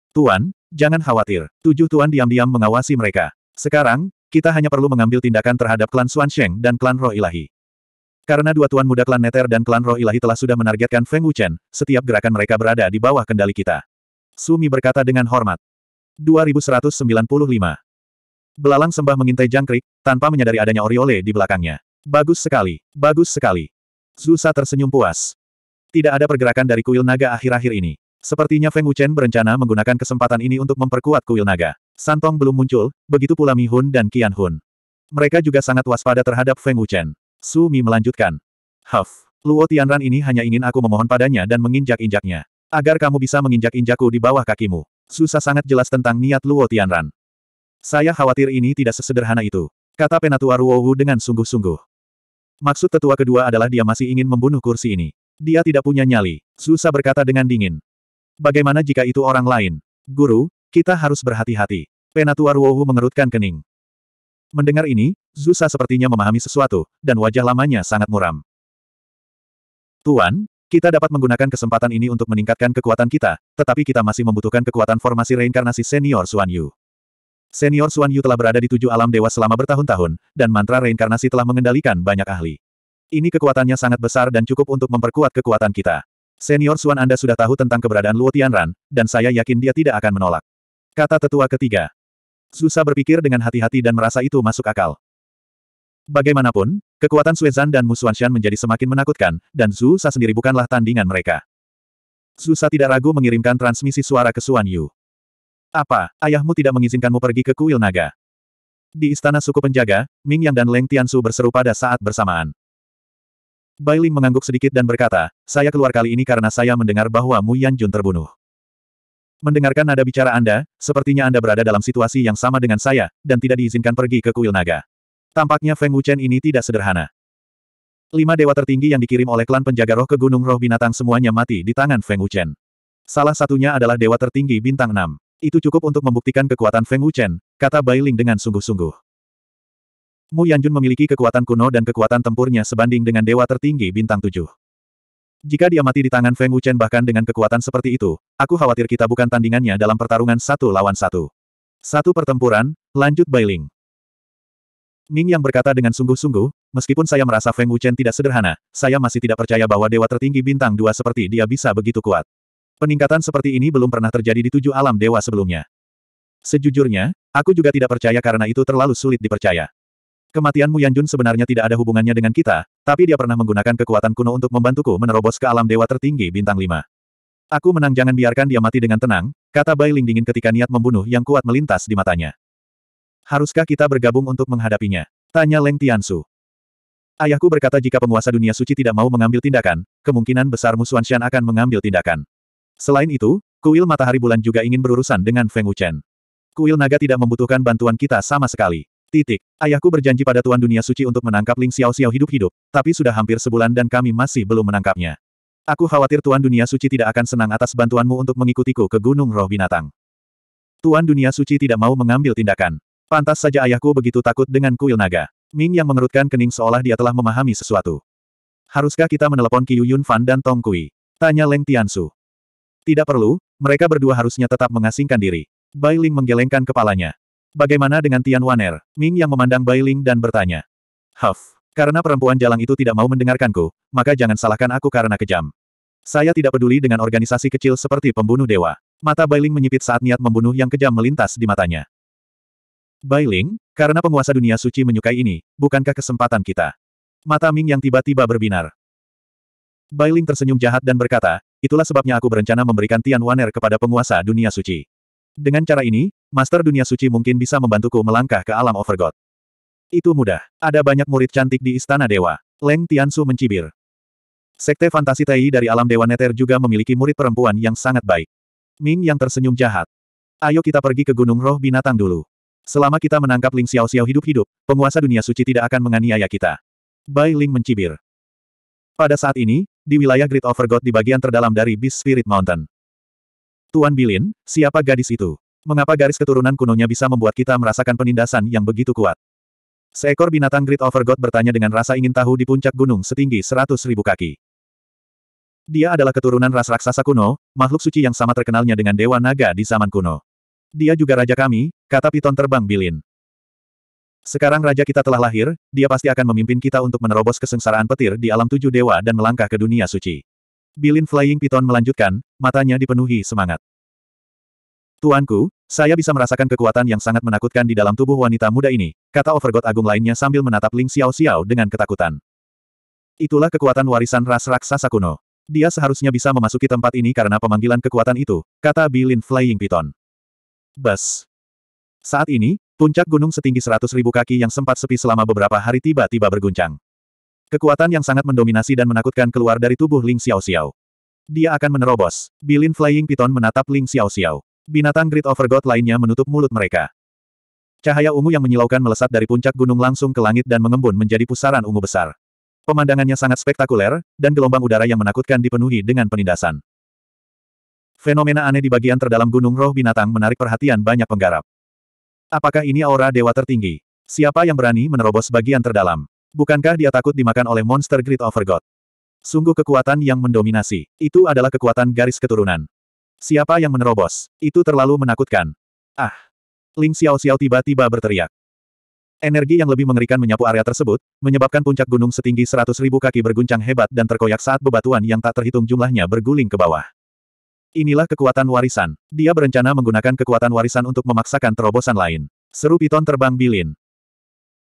Tuan, jangan khawatir, tujuh tuan diam-diam mengawasi mereka. Sekarang, kita hanya perlu mengambil tindakan terhadap klan Xuan Sheng dan klan Roh Ilahi. Karena dua tuan muda klan Neter dan klan Roh Ilahi telah sudah menargetkan Feng Wuchen, setiap gerakan mereka berada di bawah kendali kita. Sumi berkata dengan hormat. 2195. Belalang sembah mengintai jangkrik, tanpa menyadari adanya Oriole di belakangnya. Bagus sekali, bagus sekali. Zusa tersenyum puas. Tidak ada pergerakan dari kuil naga akhir-akhir ini. Sepertinya Feng Wuchen berencana menggunakan kesempatan ini untuk memperkuat kuil naga. Santong belum muncul, begitu pula Mi Hun dan Qian Hun. Mereka juga sangat waspada terhadap Feng Wuchen. Su Mi melanjutkan. Huff, Luo Tianran ini hanya ingin aku memohon padanya dan menginjak-injaknya. Agar kamu bisa menginjak-injakku di bawah kakimu. Susah sangat jelas tentang niat Luo Tianran. Saya khawatir ini tidak sesederhana itu. Kata Penatua Ruowu dengan sungguh-sungguh. Maksud tetua kedua adalah dia masih ingin membunuh kursi ini. Dia tidak punya nyali. Susa berkata dengan dingin. Bagaimana jika itu orang lain? Guru, kita harus berhati-hati. Penatua Ruowu mengerutkan kening. Mendengar ini, Zusa sepertinya memahami sesuatu, dan wajah lamanya sangat muram. Tuan, kita dapat menggunakan kesempatan ini untuk meningkatkan kekuatan kita, tetapi kita masih membutuhkan kekuatan formasi reinkarnasi senior Suan Yu. Senior Suan Yu telah berada di tujuh alam dewa selama bertahun-tahun, dan mantra reinkarnasi telah mengendalikan banyak ahli. Ini kekuatannya sangat besar dan cukup untuk memperkuat kekuatan kita. Senior Suan Anda sudah tahu tentang keberadaan Luo Tianran, dan saya yakin dia tidak akan menolak. Kata tetua ketiga. Zusa berpikir dengan hati-hati dan merasa itu masuk akal. Bagaimanapun, kekuatan Suezan dan Musuanshan menjadi semakin menakutkan, dan Zusa sendiri bukanlah tandingan mereka. Zusa tidak ragu mengirimkan transmisi suara ke Suan Yu. Apa, ayahmu tidak mengizinkanmu pergi ke kuil naga? Di istana suku penjaga, Ming Yang dan Leng Tiansu berseru pada saat bersamaan. Bai Ling mengangguk sedikit dan berkata, saya keluar kali ini karena saya mendengar bahwa Mu Yan Jun terbunuh. Mendengarkan nada bicara Anda, sepertinya Anda berada dalam situasi yang sama dengan saya, dan tidak diizinkan pergi ke kuil naga. Tampaknya Feng Wuchen ini tidak sederhana. Lima dewa tertinggi yang dikirim oleh klan penjaga roh ke Gunung Roh Binatang semuanya mati di tangan Feng Wuchen. Salah satunya adalah dewa tertinggi bintang enam. Itu cukup untuk membuktikan kekuatan Feng Wuchen, kata Bai Ling dengan sungguh-sungguh. Mu Yanjun memiliki kekuatan kuno dan kekuatan tempurnya sebanding dengan dewa tertinggi bintang tujuh. Jika dia mati di tangan Feng Wuchen bahkan dengan kekuatan seperti itu, aku khawatir kita bukan tandingannya dalam pertarungan satu lawan satu. Satu pertempuran, lanjut Bai Ling. Ming yang berkata dengan sungguh-sungguh, meskipun saya merasa Feng Wuchen tidak sederhana, saya masih tidak percaya bahwa dewa tertinggi bintang dua seperti dia bisa begitu kuat. Peningkatan seperti ini belum pernah terjadi di tujuh alam dewa sebelumnya. Sejujurnya, aku juga tidak percaya karena itu terlalu sulit dipercaya. Kematian Mu Yanjun sebenarnya tidak ada hubungannya dengan kita, tapi dia pernah menggunakan kekuatan kuno untuk membantuku menerobos ke alam dewa tertinggi bintang lima. Aku menang jangan biarkan dia mati dengan tenang, kata Bai Ling dingin ketika niat membunuh yang kuat melintas di matanya. Haruskah kita bergabung untuk menghadapinya? Tanya Leng Tiansu. Ayahku berkata jika penguasa dunia suci tidak mau mengambil tindakan, kemungkinan besar musuhan Xian akan mengambil tindakan. Selain itu, kuil matahari bulan juga ingin berurusan dengan Feng Wuchen. Kuil naga tidak membutuhkan bantuan kita sama sekali. Titik. Ayahku berjanji pada Tuan Dunia Suci untuk menangkap Ling Xiao Xiao hidup-hidup, tapi sudah hampir sebulan dan kami masih belum menangkapnya. Aku khawatir Tuan Dunia Suci tidak akan senang atas bantuanmu untuk mengikutiku ke Gunung Roh Binatang. Tuan Dunia Suci tidak mau mengambil tindakan. Pantas saja ayahku begitu takut dengan kuil naga. Ming yang mengerutkan kening seolah dia telah memahami sesuatu. Haruskah kita menelepon Qiu Yun Fan dan Tong Kui? Tanya Leng Tiansu. Tidak perlu, mereka berdua harusnya tetap mengasingkan diri. Bai Ling menggelengkan kepalanya. Bagaimana dengan Tian Waner? Ming yang memandang Bai Ling dan bertanya. Huff, karena perempuan jalang itu tidak mau mendengarkanku, maka jangan salahkan aku karena kejam. Saya tidak peduli dengan organisasi kecil seperti pembunuh dewa. Mata Bailing menyipit saat niat membunuh yang kejam melintas di matanya. Bailing, karena penguasa dunia suci menyukai ini, bukankah kesempatan kita? Mata Ming yang tiba-tiba berbinar. Bailing tersenyum jahat dan berkata, itulah sebabnya aku berencana memberikan Tian Waner kepada penguasa dunia suci. Dengan cara ini, Master Dunia Suci mungkin bisa membantuku melangkah ke alam Overgod. Itu mudah. Ada banyak murid cantik di Istana Dewa. Leng Tiansu mencibir. Sekte fantasi Tai dari alam Dewa Neter juga memiliki murid perempuan yang sangat baik. Ming yang tersenyum jahat. Ayo kita pergi ke Gunung Roh Binatang dulu. Selama kita menangkap Ling Xiao Xiao hidup-hidup, penguasa dunia suci tidak akan menganiaya kita. Bai Ling mencibir. Pada saat ini, di wilayah Great Overgod di bagian terdalam dari Beast Spirit Mountain. Tuan Bilin, siapa gadis itu? Mengapa garis keturunan kunonya bisa membuat kita merasakan penindasan yang begitu kuat? Seekor binatang Great Overgod bertanya dengan rasa ingin tahu di puncak gunung setinggi seratus ribu kaki. Dia adalah keturunan ras raksasa kuno, makhluk suci yang sama terkenalnya dengan Dewa Naga di zaman kuno. Dia juga raja kami, kata piton terbang Bilin. Sekarang raja kita telah lahir, dia pasti akan memimpin kita untuk menerobos kesengsaraan petir di alam tujuh dewa dan melangkah ke dunia suci. Bilin Flying Python melanjutkan, matanya dipenuhi semangat. Tuanku, saya bisa merasakan kekuatan yang sangat menakutkan di dalam tubuh wanita muda ini, kata Overgod Agung lainnya sambil menatap Ling Xiao Xiao dengan ketakutan. Itulah kekuatan warisan ras raksasa kuno. Dia seharusnya bisa memasuki tempat ini karena pemanggilan kekuatan itu, kata Bilin Flying Python. Bas. Saat ini, Puncak gunung setinggi seratus ribu kaki yang sempat sepi selama beberapa hari tiba-tiba berguncang. Kekuatan yang sangat mendominasi dan menakutkan keluar dari tubuh Ling Xiao Xiao. Dia akan menerobos. Bilin Flying Python menatap Ling Xiao Xiao. Binatang Great Overgod lainnya menutup mulut mereka. Cahaya ungu yang menyilaukan melesat dari puncak gunung langsung ke langit dan mengembun menjadi pusaran ungu besar. Pemandangannya sangat spektakuler, dan gelombang udara yang menakutkan dipenuhi dengan penindasan. Fenomena aneh di bagian terdalam gunung roh binatang menarik perhatian banyak penggarap. Apakah ini aura dewa tertinggi? Siapa yang berani menerobos bagian terdalam? Bukankah dia takut dimakan oleh monster Great Overgod? Sungguh kekuatan yang mendominasi. Itu adalah kekuatan garis keturunan. Siapa yang menerobos? Itu terlalu menakutkan. Ah! Ling Xiao Xiao tiba-tiba berteriak. Energi yang lebih mengerikan menyapu area tersebut, menyebabkan puncak gunung setinggi seratus ribu kaki berguncang hebat dan terkoyak saat bebatuan yang tak terhitung jumlahnya berguling ke bawah. Inilah kekuatan warisan. Dia berencana menggunakan kekuatan warisan untuk memaksakan terobosan lain. Seru piton terbang Bilin.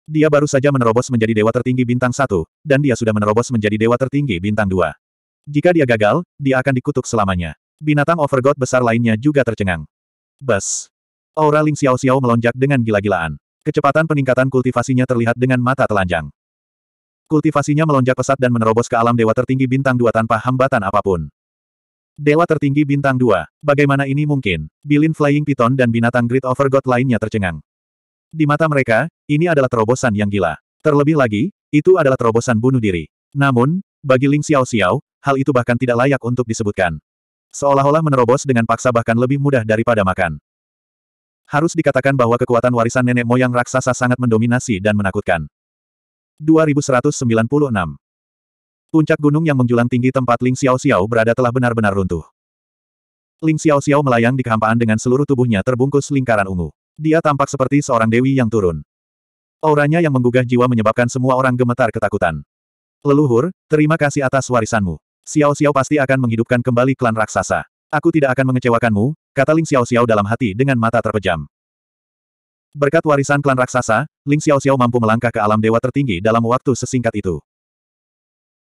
Dia baru saja menerobos menjadi dewa tertinggi bintang satu, dan dia sudah menerobos menjadi dewa tertinggi bintang dua. Jika dia gagal, dia akan dikutuk selamanya. Binatang overgod besar lainnya juga tercengang. Bes. Aura Ling Xiao Xiao melonjak dengan gila-gilaan. Kecepatan peningkatan kultivasinya terlihat dengan mata telanjang. Kultivasinya melonjak pesat dan menerobos ke alam dewa tertinggi bintang dua tanpa hambatan apapun. Dewa tertinggi bintang dua. Bagaimana ini mungkin? Bilin Flying Python dan binatang Great Overgod lainnya tercengang. Di mata mereka, ini adalah terobosan yang gila. Terlebih lagi, itu adalah terobosan bunuh diri. Namun, bagi Ling Xiao Xiao, hal itu bahkan tidak layak untuk disebutkan. Seolah-olah menerobos dengan paksa bahkan lebih mudah daripada makan. Harus dikatakan bahwa kekuatan warisan nenek moyang raksasa sangat mendominasi dan menakutkan. 2196 Puncak gunung yang menjulang tinggi tempat Ling Xiao Xiao berada telah benar-benar runtuh. Ling Xiao Xiao melayang di kehampaan dengan seluruh tubuhnya terbungkus lingkaran ungu. Dia tampak seperti seorang dewi yang turun. Auranya yang menggugah jiwa menyebabkan semua orang gemetar ketakutan. Leluhur, terima kasih atas warisanmu. Xiao Xiao pasti akan menghidupkan kembali klan raksasa. Aku tidak akan mengecewakanmu, kata Ling Xiao Xiao dalam hati dengan mata terpejam. Berkat warisan klan raksasa, Ling Xiao Xiao mampu melangkah ke alam dewa tertinggi dalam waktu sesingkat itu.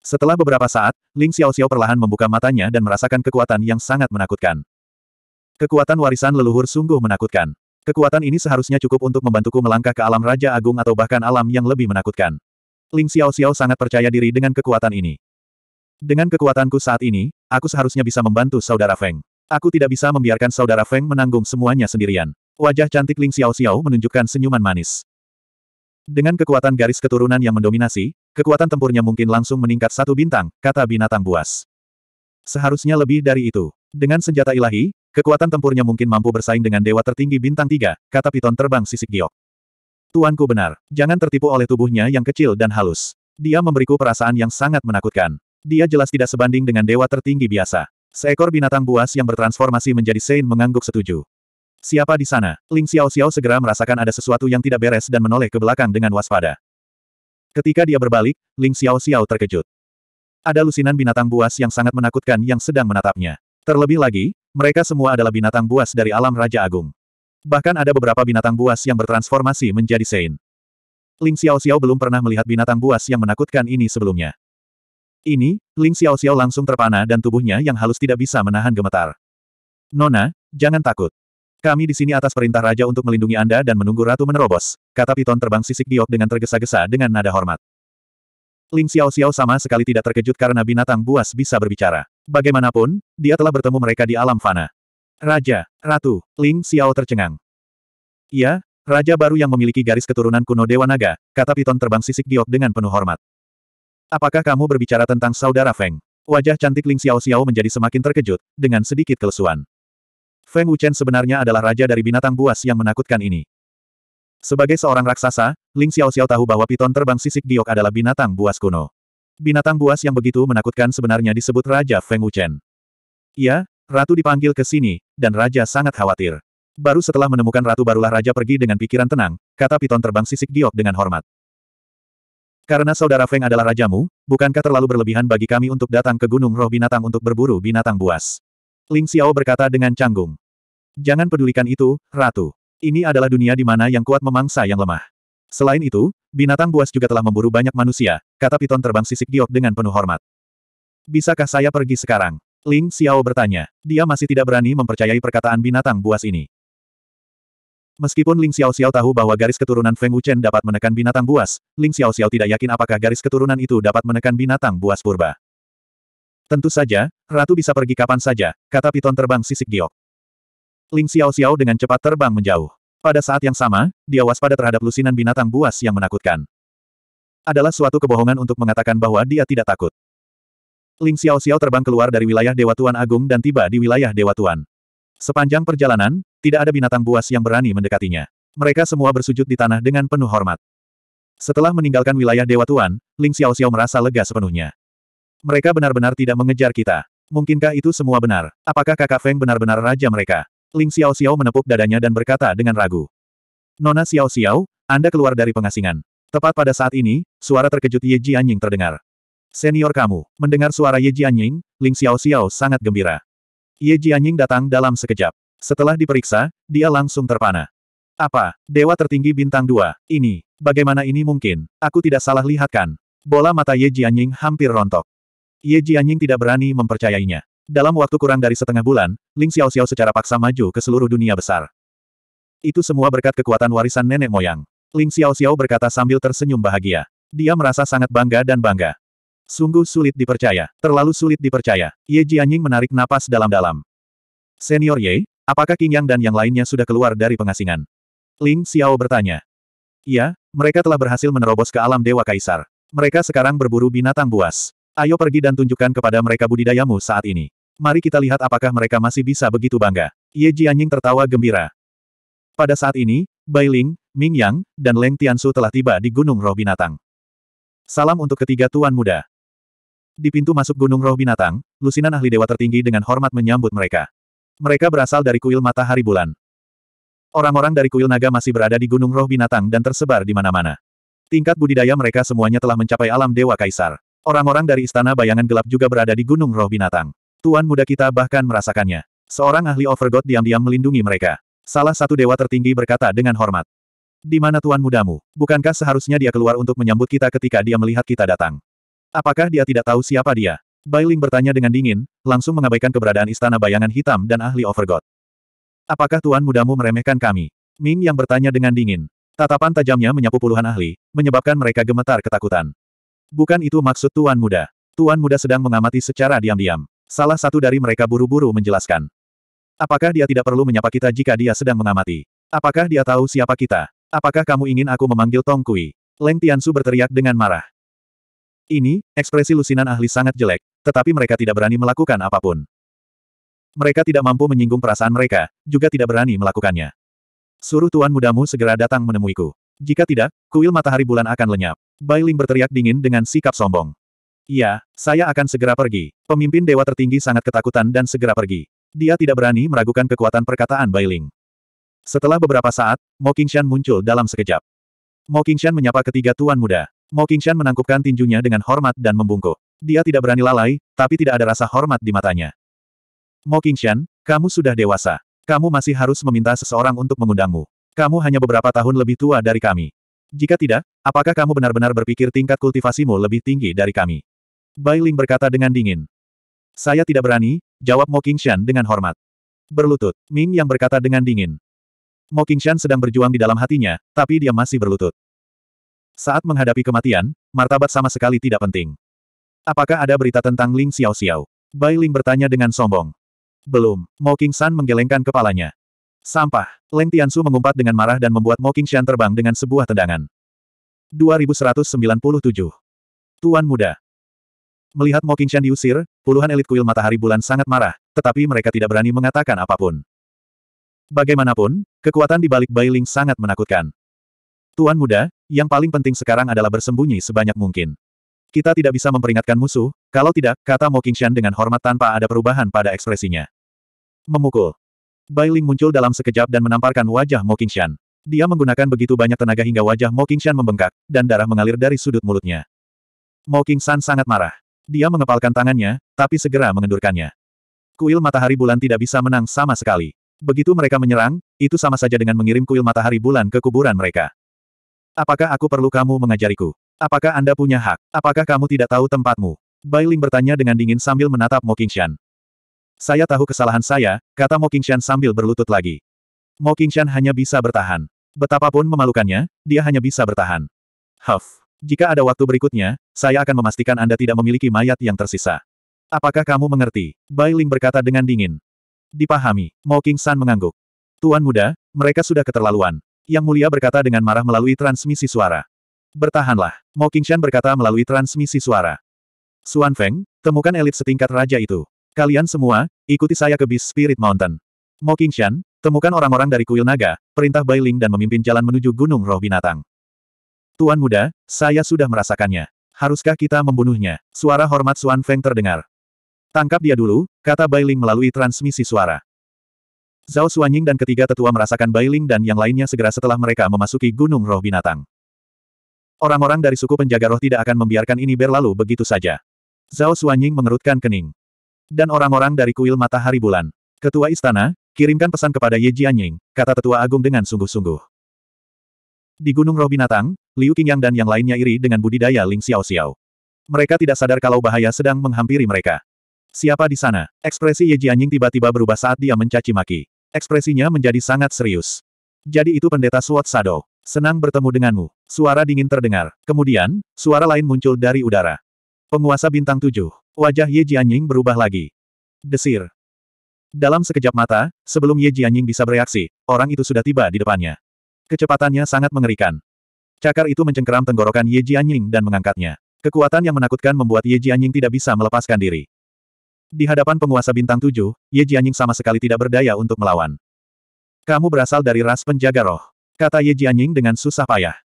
Setelah beberapa saat, Ling Xiao Xiao perlahan membuka matanya dan merasakan kekuatan yang sangat menakutkan. Kekuatan warisan leluhur sungguh menakutkan. Kekuatan ini seharusnya cukup untuk membantuku melangkah ke alam Raja Agung atau bahkan alam yang lebih menakutkan. Ling Xiao Xiao sangat percaya diri dengan kekuatan ini. Dengan kekuatanku saat ini, aku seharusnya bisa membantu saudara Feng. Aku tidak bisa membiarkan saudara Feng menanggung semuanya sendirian. Wajah cantik Ling Xiao Xiao menunjukkan senyuman manis. Dengan kekuatan garis keturunan yang mendominasi, Kekuatan tempurnya mungkin langsung meningkat satu bintang, kata binatang buas. Seharusnya lebih dari itu. Dengan senjata ilahi, kekuatan tempurnya mungkin mampu bersaing dengan dewa tertinggi bintang tiga, kata piton terbang sisik giok. Tuanku benar, jangan tertipu oleh tubuhnya yang kecil dan halus. Dia memberiku perasaan yang sangat menakutkan. Dia jelas tidak sebanding dengan dewa tertinggi biasa. Seekor binatang buas yang bertransformasi menjadi Sein mengangguk setuju. Siapa di sana? Ling Xiao Xiao segera merasakan ada sesuatu yang tidak beres dan menoleh ke belakang dengan waspada. Ketika dia berbalik, Ling Xiao Xiao terkejut. Ada lusinan binatang buas yang sangat menakutkan yang sedang menatapnya. Terlebih lagi, mereka semua adalah binatang buas dari alam Raja Agung. Bahkan ada beberapa binatang buas yang bertransformasi menjadi Sein. Ling Xiao Xiao belum pernah melihat binatang buas yang menakutkan ini sebelumnya. Ini, Ling Xiao Xiao langsung terpana dan tubuhnya yang halus tidak bisa menahan gemetar. Nona, jangan takut. Kami di sini atas perintah Raja untuk melindungi Anda dan menunggu Ratu menerobos, kata Piton terbang sisik giok dengan tergesa-gesa dengan nada hormat. Ling Xiao Xiao sama sekali tidak terkejut karena binatang buas bisa berbicara. Bagaimanapun, dia telah bertemu mereka di alam fana. Raja, Ratu, Ling Xiao tercengang. Iya, Raja baru yang memiliki garis keturunan kuno Dewa Naga, kata Piton terbang sisik giok dengan penuh hormat. Apakah kamu berbicara tentang saudara Feng? Wajah cantik Ling Xiao Xiao menjadi semakin terkejut, dengan sedikit kelesuan. Feng Wuchen sebenarnya adalah raja dari binatang buas yang menakutkan ini. Sebagai seorang raksasa, Ling Xiao tahu bahwa piton terbang sisik giok adalah binatang buas kuno. Binatang buas yang begitu menakutkan sebenarnya disebut Raja Feng Wuchen. Iya, Ratu dipanggil ke sini, dan Raja sangat khawatir. Baru setelah menemukan Ratu barulah Raja pergi dengan pikiran tenang, kata piton terbang sisik giok dengan hormat. Karena saudara Feng adalah rajamu, bukankah terlalu berlebihan bagi kami untuk datang ke Gunung Roh Binatang untuk berburu binatang buas? Ling Xiao berkata dengan canggung. Jangan pedulikan itu, Ratu. Ini adalah dunia di mana yang kuat memangsa yang lemah. Selain itu, binatang buas juga telah memburu banyak manusia, kata piton terbang sisik Diok dengan penuh hormat. Bisakah saya pergi sekarang? Ling Xiao bertanya. Dia masih tidak berani mempercayai perkataan binatang buas ini. Meskipun Ling Xiao Xiao tahu bahwa garis keturunan Feng Wuchen dapat menekan binatang buas, Ling Xiao Xiao tidak yakin apakah garis keturunan itu dapat menekan binatang buas purba. Tentu saja, Ratu bisa pergi kapan saja, kata piton terbang sisik Giok. Ling Xiao Xiao dengan cepat terbang menjauh. Pada saat yang sama, dia waspada terhadap lusinan binatang buas yang menakutkan. Adalah suatu kebohongan untuk mengatakan bahwa dia tidak takut. Ling Xiao Xiao terbang keluar dari wilayah Dewa Tuan Agung dan tiba di wilayah Dewa Tuan. Sepanjang perjalanan, tidak ada binatang buas yang berani mendekatinya. Mereka semua bersujud di tanah dengan penuh hormat. Setelah meninggalkan wilayah Dewa Tuan, Ling Xiao Xiao merasa lega sepenuhnya. Mereka benar-benar tidak mengejar kita. Mungkinkah itu semua benar? Apakah kakak Feng benar-benar raja mereka? Ling Xiao Xiao menepuk dadanya dan berkata dengan ragu. Nona Xiao Xiao, Anda keluar dari pengasingan. Tepat pada saat ini, suara terkejut Ye Jianying terdengar. Senior kamu, mendengar suara Ye Jianying, Ling Xiao Xiao sangat gembira. Ye Jianying datang dalam sekejap. Setelah diperiksa, dia langsung terpana. Apa, dewa tertinggi bintang dua, ini, bagaimana ini mungkin, aku tidak salah lihatkan. Bola mata Ye Jianying hampir rontok. Ye Jianying tidak berani mempercayainya. Dalam waktu kurang dari setengah bulan, Ling Xiao Xiao secara paksa maju ke seluruh dunia besar. Itu semua berkat kekuatan warisan nenek moyang. Ling Xiao Xiao berkata sambil tersenyum bahagia. Dia merasa sangat bangga dan bangga. Sungguh sulit dipercaya, terlalu sulit dipercaya. Ye Jianying menarik napas dalam-dalam. Senior Ye, apakah King Yang dan yang lainnya sudah keluar dari pengasingan? Ling Xiao bertanya. Iya, mereka telah berhasil menerobos ke alam Dewa Kaisar. Mereka sekarang berburu binatang buas. Ayo pergi dan tunjukkan kepada mereka budidayamu saat ini. Mari kita lihat apakah mereka masih bisa begitu bangga. Ye Jianying tertawa gembira. Pada saat ini, Bai Ling, Ming Yang, dan Leng Tiansu telah tiba di Gunung Roh Binatang. Salam untuk ketiga Tuan Muda. Di pintu masuk Gunung Roh Binatang, lusinan ahli dewa tertinggi dengan hormat menyambut mereka. Mereka berasal dari kuil matahari bulan. Orang-orang dari kuil naga masih berada di Gunung Roh Binatang dan tersebar di mana-mana. Tingkat budidaya mereka semuanya telah mencapai alam Dewa Kaisar. Orang-orang dari Istana Bayangan Gelap juga berada di Gunung Roh Binatang. Tuan muda kita bahkan merasakannya. Seorang ahli Overgod diam-diam melindungi mereka. Salah satu dewa tertinggi berkata dengan hormat. Di mana tuan mudamu? Bukankah seharusnya dia keluar untuk menyambut kita ketika dia melihat kita datang? Apakah dia tidak tahu siapa dia? Bailing bertanya dengan dingin, langsung mengabaikan keberadaan istana bayangan hitam dan ahli overgod. Apakah tuan mudamu meremehkan kami? Ming yang bertanya dengan dingin. Tatapan tajamnya menyapu puluhan ahli, menyebabkan mereka gemetar ketakutan. Bukan itu maksud Tuan Muda. Tuan Muda sedang mengamati secara diam-diam. Salah satu dari mereka buru-buru menjelaskan. Apakah dia tidak perlu menyapa kita jika dia sedang mengamati? Apakah dia tahu siapa kita? Apakah kamu ingin aku memanggil Tong Kui? Leng Tiansu berteriak dengan marah. Ini, ekspresi lusinan ahli sangat jelek, tetapi mereka tidak berani melakukan apapun. Mereka tidak mampu menyinggung perasaan mereka, juga tidak berani melakukannya. Suruh tuan mudamu segera datang menemuiku. Jika tidak, kuil matahari bulan akan lenyap. Bai Ling berteriak dingin dengan sikap sombong. Iya, saya akan segera pergi. Pemimpin dewa tertinggi sangat ketakutan dan segera pergi. Dia tidak berani meragukan kekuatan perkataan Bai Ling. Setelah beberapa saat, Mo Qingshan muncul dalam sekejap. Mo Qingshan menyapa ketiga tuan muda. Mo Qingshan menangkupkan tinjunya dengan hormat dan membungkuk. Dia tidak berani lalai, tapi tidak ada rasa hormat di matanya. Mo Qingshan, kamu sudah dewasa. Kamu masih harus meminta seseorang untuk mengundangmu. Kamu hanya beberapa tahun lebih tua dari kami. Jika tidak, apakah kamu benar-benar berpikir tingkat kultivasimu lebih tinggi dari kami? Bailing berkata dengan dingin. Saya tidak berani, jawab Mo Qingshan dengan hormat. Berlutut, Ming yang berkata dengan dingin. Mo Qingshan sedang berjuang di dalam hatinya, tapi dia masih berlutut. Saat menghadapi kematian, martabat sama sekali tidak penting. Apakah ada berita tentang Ling Xiao Xiao? Bai Ling bertanya dengan sombong. Belum, Mo Qingshan menggelengkan kepalanya. Sampah. Leng Tiansu mengumpat dengan marah dan membuat Mo Shan terbang dengan sebuah tendangan. 2197. Tuan Muda. Melihat Mo Shan diusir, puluhan elit kuil matahari bulan sangat marah, tetapi mereka tidak berani mengatakan apapun. Bagaimanapun, kekuatan di balik Bailing sangat menakutkan. Tuan Muda, yang paling penting sekarang adalah bersembunyi sebanyak mungkin. Kita tidak bisa memperingatkan musuh, kalau tidak, kata Mo Shan dengan hormat tanpa ada perubahan pada ekspresinya. Memukul. Bai Ling muncul dalam sekejap dan menamparkan wajah Mo Qingshan. Dia menggunakan begitu banyak tenaga hingga wajah Mo Qingshan membengkak, dan darah mengalir dari sudut mulutnya. Mo Qingshan sangat marah. Dia mengepalkan tangannya, tapi segera mengendurkannya. Kuil matahari bulan tidak bisa menang sama sekali. Begitu mereka menyerang, itu sama saja dengan mengirim kuil matahari bulan ke kuburan mereka. Apakah aku perlu kamu mengajariku? Apakah Anda punya hak? Apakah kamu tidak tahu tempatmu? Bai bertanya dengan dingin sambil menatap Mo Qingshan. Saya tahu kesalahan saya, kata Mo sambil berlutut lagi. Mo hanya bisa bertahan. Betapapun memalukannya, dia hanya bisa bertahan. Huff. Jika ada waktu berikutnya, saya akan memastikan Anda tidak memiliki mayat yang tersisa. Apakah kamu mengerti? Bai Ling berkata dengan dingin. Dipahami, Mo mengangguk. Tuan muda, mereka sudah keterlaluan. Yang mulia berkata dengan marah melalui transmisi suara. Bertahanlah, Mo berkata melalui transmisi suara. Suan Feng, temukan elit setingkat raja itu. Kalian semua, ikuti saya ke Beast Spirit Mountain. Mo temukan orang-orang dari kuil naga, perintah Bailing dan memimpin jalan menuju Gunung Roh Binatang. Tuan muda, saya sudah merasakannya. Haruskah kita membunuhnya? Suara hormat Suan Feng terdengar. Tangkap dia dulu, kata Bailing melalui transmisi suara. Zhao Suanying dan ketiga tetua merasakan Bailing dan yang lainnya segera setelah mereka memasuki Gunung Roh Binatang. Orang-orang dari suku penjaga roh tidak akan membiarkan ini berlalu begitu saja. Zhao Suanying mengerutkan kening dan orang-orang dari kuil matahari bulan. Ketua istana, kirimkan pesan kepada Ye Jianying, kata tetua agung dengan sungguh-sungguh. Di Gunung Roh Binatang, Liu Qingyang dan yang lainnya iri dengan budidaya Ling Xiao Xiao. Mereka tidak sadar kalau bahaya sedang menghampiri mereka. Siapa di sana? Ekspresi Ye Jianying tiba-tiba berubah saat dia mencaci maki. Ekspresinya menjadi sangat serius. Jadi itu pendeta Suot Sado. Senang bertemu denganmu. Suara dingin terdengar. Kemudian, suara lain muncul dari udara. Penguasa bintang tujuh. Wajah Ye Jianying berubah lagi. Desir. Dalam sekejap mata, sebelum Ye Jianying bisa bereaksi, orang itu sudah tiba di depannya. Kecepatannya sangat mengerikan. Cakar itu mencengkeram tenggorokan Ye Jianying dan mengangkatnya. Kekuatan yang menakutkan membuat Ye Jianying tidak bisa melepaskan diri. Di hadapan penguasa bintang tujuh, Ye Jianying sama sekali tidak berdaya untuk melawan. Kamu berasal dari ras penjaga roh. Kata Ye Jianying dengan susah payah.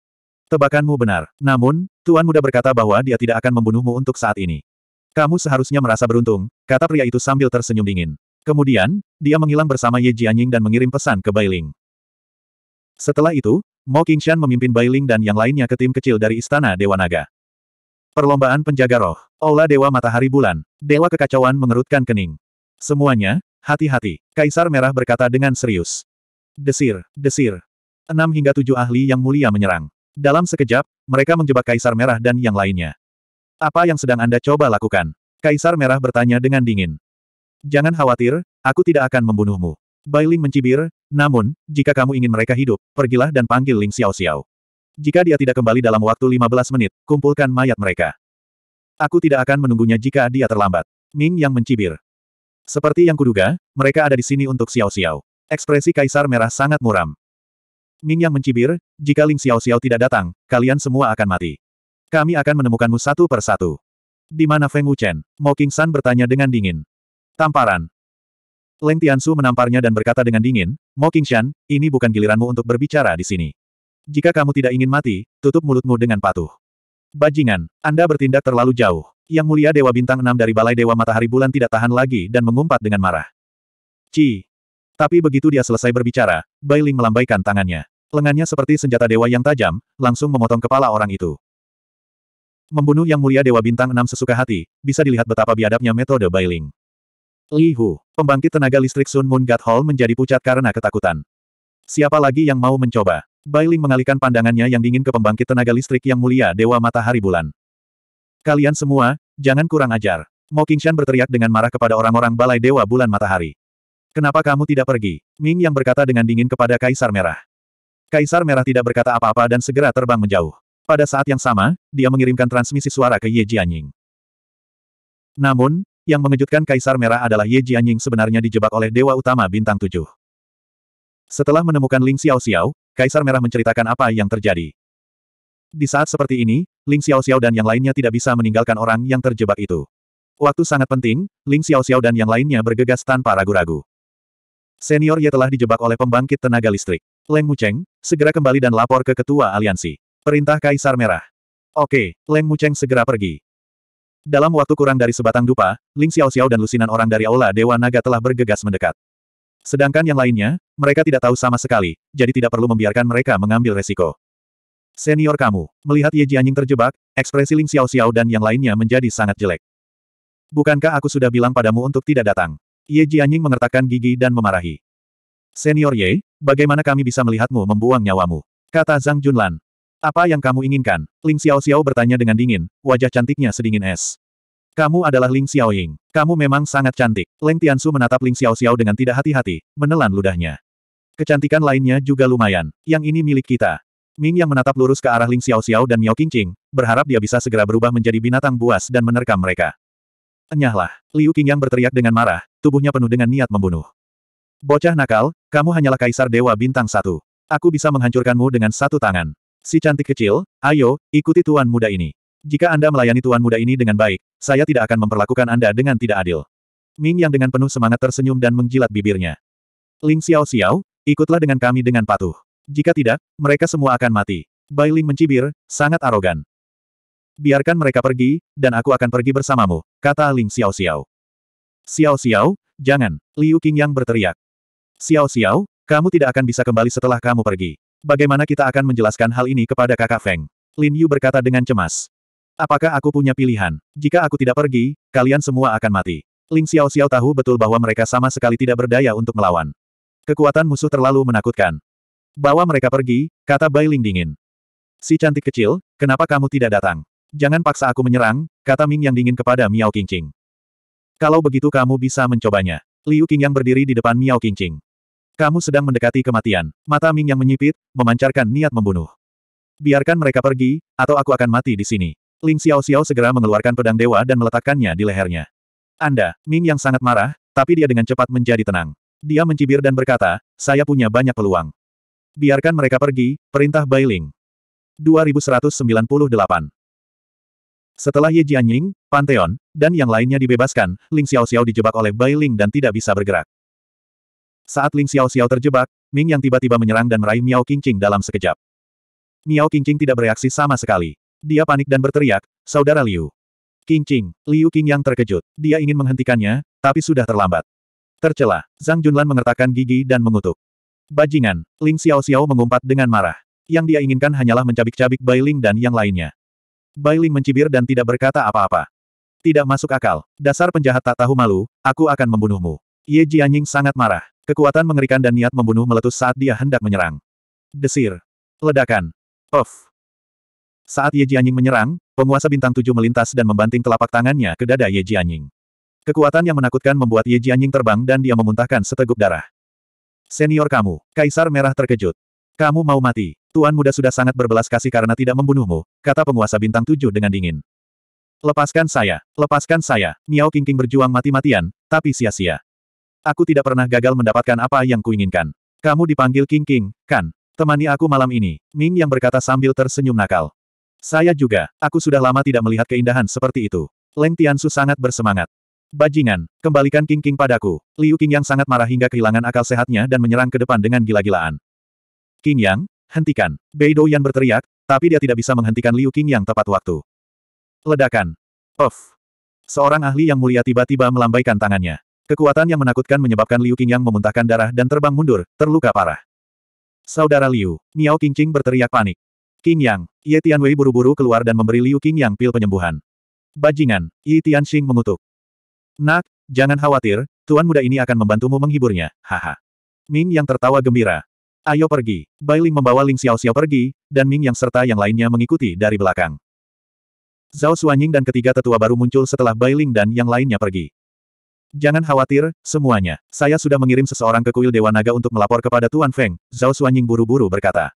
Tebakanmu benar. Namun, Tuan Muda berkata bahwa dia tidak akan membunuhmu untuk saat ini. Kamu seharusnya merasa beruntung, kata pria itu sambil tersenyum dingin. Kemudian, dia menghilang bersama Ye Jianying dan mengirim pesan ke Bailing. Setelah itu, Mo Qingshan memimpin Bailing dan yang lainnya ke tim kecil dari Istana Dewa Naga. Perlombaan penjaga roh, Ola Dewa Matahari Bulan, Dewa Kekacauan mengerutkan kening. Semuanya, hati-hati, Kaisar Merah berkata dengan serius. Desir, desir. Enam hingga tujuh ahli yang mulia menyerang. Dalam sekejap, mereka menjebak Kaisar Merah dan yang lainnya. Apa yang sedang Anda coba lakukan? Kaisar Merah bertanya dengan dingin. Jangan khawatir, aku tidak akan membunuhmu. Bailing mencibir, namun, jika kamu ingin mereka hidup, pergilah dan panggil Ling Xiao Xiao. Jika dia tidak kembali dalam waktu 15 menit, kumpulkan mayat mereka. Aku tidak akan menunggunya jika dia terlambat. Ming yang mencibir. Seperti yang kuduga, mereka ada di sini untuk Xiao Xiao. Ekspresi Kaisar Merah sangat muram. Ming yang mencibir, jika Ling Xiao Xiao tidak datang, kalian semua akan mati. Kami akan menemukanmu satu per satu. Di mana Feng Wuchen? Mo San bertanya dengan dingin. Tamparan. Leng Tiansu menamparnya dan berkata dengan dingin, Mo Shan, ini bukan giliranmu untuk berbicara di sini. Jika kamu tidak ingin mati, tutup mulutmu dengan patuh. Bajingan, Anda bertindak terlalu jauh. Yang mulia Dewa Bintang 6 dari Balai Dewa Matahari Bulan tidak tahan lagi dan mengumpat dengan marah. Ci. Tapi begitu dia selesai berbicara, Bailing melambaikan tangannya. Lengannya seperti senjata dewa yang tajam, langsung memotong kepala orang itu. Membunuh Yang Mulia Dewa Bintang 6 sesuka hati, bisa dilihat betapa biadabnya metode Bailing. Li Hu, pembangkit tenaga listrik Sun Moon God Hall menjadi pucat karena ketakutan. Siapa lagi yang mau mencoba? Bailing mengalihkan pandangannya yang dingin ke pembangkit tenaga listrik Yang Mulia Dewa Matahari Bulan. Kalian semua, jangan kurang ajar. Mo Qingshan berteriak dengan marah kepada orang-orang Balai Dewa Bulan Matahari. Kenapa kamu tidak pergi? Ming yang berkata dengan dingin kepada Kaisar Merah. Kaisar Merah tidak berkata apa-apa dan segera terbang menjauh. Pada saat yang sama, dia mengirimkan transmisi suara ke Ye Jianying. Namun, yang mengejutkan Kaisar Merah adalah Ye Jianying sebenarnya dijebak oleh Dewa Utama Bintang Tujuh. Setelah menemukan Ling Xiao Xiao, Kaisar Merah menceritakan apa yang terjadi. Di saat seperti ini, Ling Xiao Xiao dan yang lainnya tidak bisa meninggalkan orang yang terjebak itu. Waktu sangat penting, Ling Xiao Xiao dan yang lainnya bergegas tanpa ragu-ragu. Senior Ye telah dijebak oleh pembangkit tenaga listrik. Leng Mucheng, segera kembali dan lapor ke ketua aliansi. Perintah Kaisar Merah. Oke, Leng Mucheng segera pergi. Dalam waktu kurang dari sebatang dupa, Ling Xiao Xiao dan lusinan orang dari Aula Dewa Naga telah bergegas mendekat. Sedangkan yang lainnya, mereka tidak tahu sama sekali, jadi tidak perlu membiarkan mereka mengambil resiko. Senior kamu, melihat Ye Jianying terjebak, ekspresi Ling Xiao Xiao dan yang lainnya menjadi sangat jelek. Bukankah aku sudah bilang padamu untuk tidak datang? Ye Jianying mengertakkan gigi dan memarahi. Senior Ye, bagaimana kami bisa melihatmu membuang nyawamu? Kata Zhang Junlan. Apa yang kamu inginkan? Ling Xiao Xiao bertanya dengan dingin, wajah cantiknya sedingin es. Kamu adalah Ling Xiao Ying, Kamu memang sangat cantik. Leng Tiansu menatap Ling Xiao Xiao dengan tidak hati-hati, menelan ludahnya. Kecantikan lainnya juga lumayan. Yang ini milik kita. Ming yang menatap lurus ke arah Ling Xiao Xiao dan Miao Qingqing, berharap dia bisa segera berubah menjadi binatang buas dan menerkam mereka. Enyahlah, Liu yang berteriak dengan marah, tubuhnya penuh dengan niat membunuh. Bocah nakal, kamu hanyalah kaisar dewa bintang satu. Aku bisa menghancurkanmu dengan satu tangan. Si cantik kecil, ayo, ikuti tuan muda ini. Jika Anda melayani tuan muda ini dengan baik, saya tidak akan memperlakukan Anda dengan tidak adil. Ming yang dengan penuh semangat tersenyum dan menjilat bibirnya. Ling Xiao Xiao, ikutlah dengan kami dengan patuh. Jika tidak, mereka semua akan mati. Bai Ling mencibir, sangat arogan. Biarkan mereka pergi, dan aku akan pergi bersamamu, kata Ling Xiao Xiao. Xiao Xiao, jangan, Liu Qingyang berteriak. Xiao Xiao, kamu tidak akan bisa kembali setelah kamu pergi. Bagaimana kita akan menjelaskan hal ini kepada kakak Feng? Lin Yu berkata dengan cemas. Apakah aku punya pilihan? Jika aku tidak pergi, kalian semua akan mati. Ling Xiao Xiao tahu betul bahwa mereka sama sekali tidak berdaya untuk melawan. Kekuatan musuh terlalu menakutkan. Bawa mereka pergi, kata Bai Ling dingin. Si cantik kecil, kenapa kamu tidak datang? Jangan paksa aku menyerang, kata Ming yang dingin kepada Miao Qingqing. Kalau begitu kamu bisa mencobanya. Liu Qing yang berdiri di depan Miao Qingqing. Kamu sedang mendekati kematian. Mata Ming yang menyipit, memancarkan niat membunuh. Biarkan mereka pergi, atau aku akan mati di sini. Ling Xiao Xiao segera mengeluarkan pedang dewa dan meletakkannya di lehernya. Anda, Ming yang sangat marah, tapi dia dengan cepat menjadi tenang. Dia mencibir dan berkata, saya punya banyak peluang. Biarkan mereka pergi, perintah Bai Ling. 2198 Setelah Ye Jianying, Pantheon, dan yang lainnya dibebaskan, Ling Xiao Xiao dijebak oleh Bai Ling dan tidak bisa bergerak. Saat Ling Xiao Xiao terjebak, Ming yang tiba-tiba menyerang dan meraih Miao Qingqing dalam sekejap. Miao Qingqing tidak bereaksi sama sekali. Dia panik dan berteriak, Saudara Liu. Qingqing, Liu King yang terkejut. Dia ingin menghentikannya, tapi sudah terlambat. Tercelah, Zhang Junlan mengertakkan gigi dan mengutuk. Bajingan, Ling Xiao Xiao mengumpat dengan marah. Yang dia inginkan hanyalah mencabik-cabik Bai Ling dan yang lainnya. Bai Ling mencibir dan tidak berkata apa-apa. Tidak masuk akal, dasar penjahat tak tahu malu, aku akan membunuhmu. Ye Jianying sangat marah. Kekuatan mengerikan dan niat membunuh meletus saat dia hendak menyerang. Desir. Ledakan. of. Saat Ye Jianying menyerang, penguasa bintang tujuh melintas dan membanting telapak tangannya ke dada Ye Jianying. Kekuatan yang menakutkan membuat Ye Jianying terbang dan dia memuntahkan seteguk darah. Senior kamu, Kaisar Merah terkejut. Kamu mau mati. Tuan muda sudah sangat berbelas kasih karena tidak membunuhmu, kata penguasa bintang tujuh dengan dingin. Lepaskan saya, lepaskan saya, Miao Kingking berjuang mati-matian, tapi sia-sia. Aku tidak pernah gagal mendapatkan apa yang kuinginkan. Kamu dipanggil King King, kan? Temani aku malam ini, Ming yang berkata sambil tersenyum nakal. Saya juga, aku sudah lama tidak melihat keindahan seperti itu. Leng Tiansu sangat bersemangat. Bajingan, kembalikan King King padaku. Liu King yang sangat marah hingga kehilangan akal sehatnya dan menyerang ke depan dengan gila-gilaan. King Yang, hentikan. Dou yang berteriak, tapi dia tidak bisa menghentikan Liu King yang tepat waktu. Ledakan. Of. Seorang ahli yang mulia tiba-tiba melambaikan tangannya. Kekuatan yang menakutkan menyebabkan Liu Qingyang memuntahkan darah dan terbang mundur, terluka parah. Saudara Liu, Miao Qingqing berteriak panik. Qingyang, Ye Tianwei buru-buru keluar dan memberi Liu Qingyang pil penyembuhan. Bajingan, Yi Tianxing mengutuk. Nak, jangan khawatir, tuan muda ini akan membantumu menghiburnya, haha. Ming yang tertawa gembira. Ayo pergi. Bai Ling membawa Ling Xiao Xiao pergi, dan Ming yang serta yang lainnya mengikuti dari belakang. Zhao Xuanying dan ketiga tetua baru muncul setelah Bai Ling dan yang lainnya pergi. Jangan khawatir, semuanya. Saya sudah mengirim seseorang ke kuil Dewa Naga untuk melapor kepada Tuan Feng, Zhao Xuanying buru-buru berkata.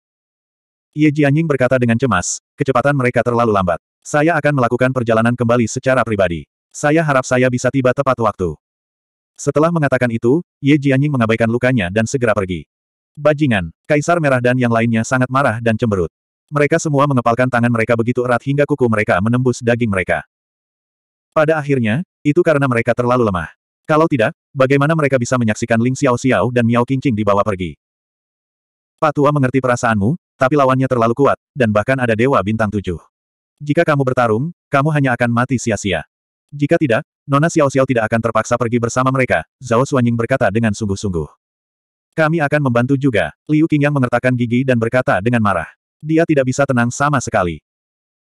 Ye Jianying berkata dengan cemas, kecepatan mereka terlalu lambat. Saya akan melakukan perjalanan kembali secara pribadi. Saya harap saya bisa tiba tepat waktu. Setelah mengatakan itu, Ye Jianying mengabaikan lukanya dan segera pergi. Bajingan, Kaisar Merah dan yang lainnya sangat marah dan cemberut. Mereka semua mengepalkan tangan mereka begitu erat hingga kuku mereka menembus daging mereka. Pada akhirnya, itu karena mereka terlalu lemah. Kalau tidak, bagaimana mereka bisa menyaksikan Ling Xiao Xiao dan Miao Qingqing dibawa pergi? Pak tua mengerti perasaanmu, tapi lawannya terlalu kuat, dan bahkan ada Dewa Bintang Tujuh. Jika kamu bertarung, kamu hanya akan mati sia-sia. Jika tidak, Nona Xiao Xiao tidak akan terpaksa pergi bersama mereka, Zhao Xuanying berkata dengan sungguh-sungguh. Kami akan membantu juga, Liu Qingyang mengertakkan gigi dan berkata dengan marah. Dia tidak bisa tenang sama sekali.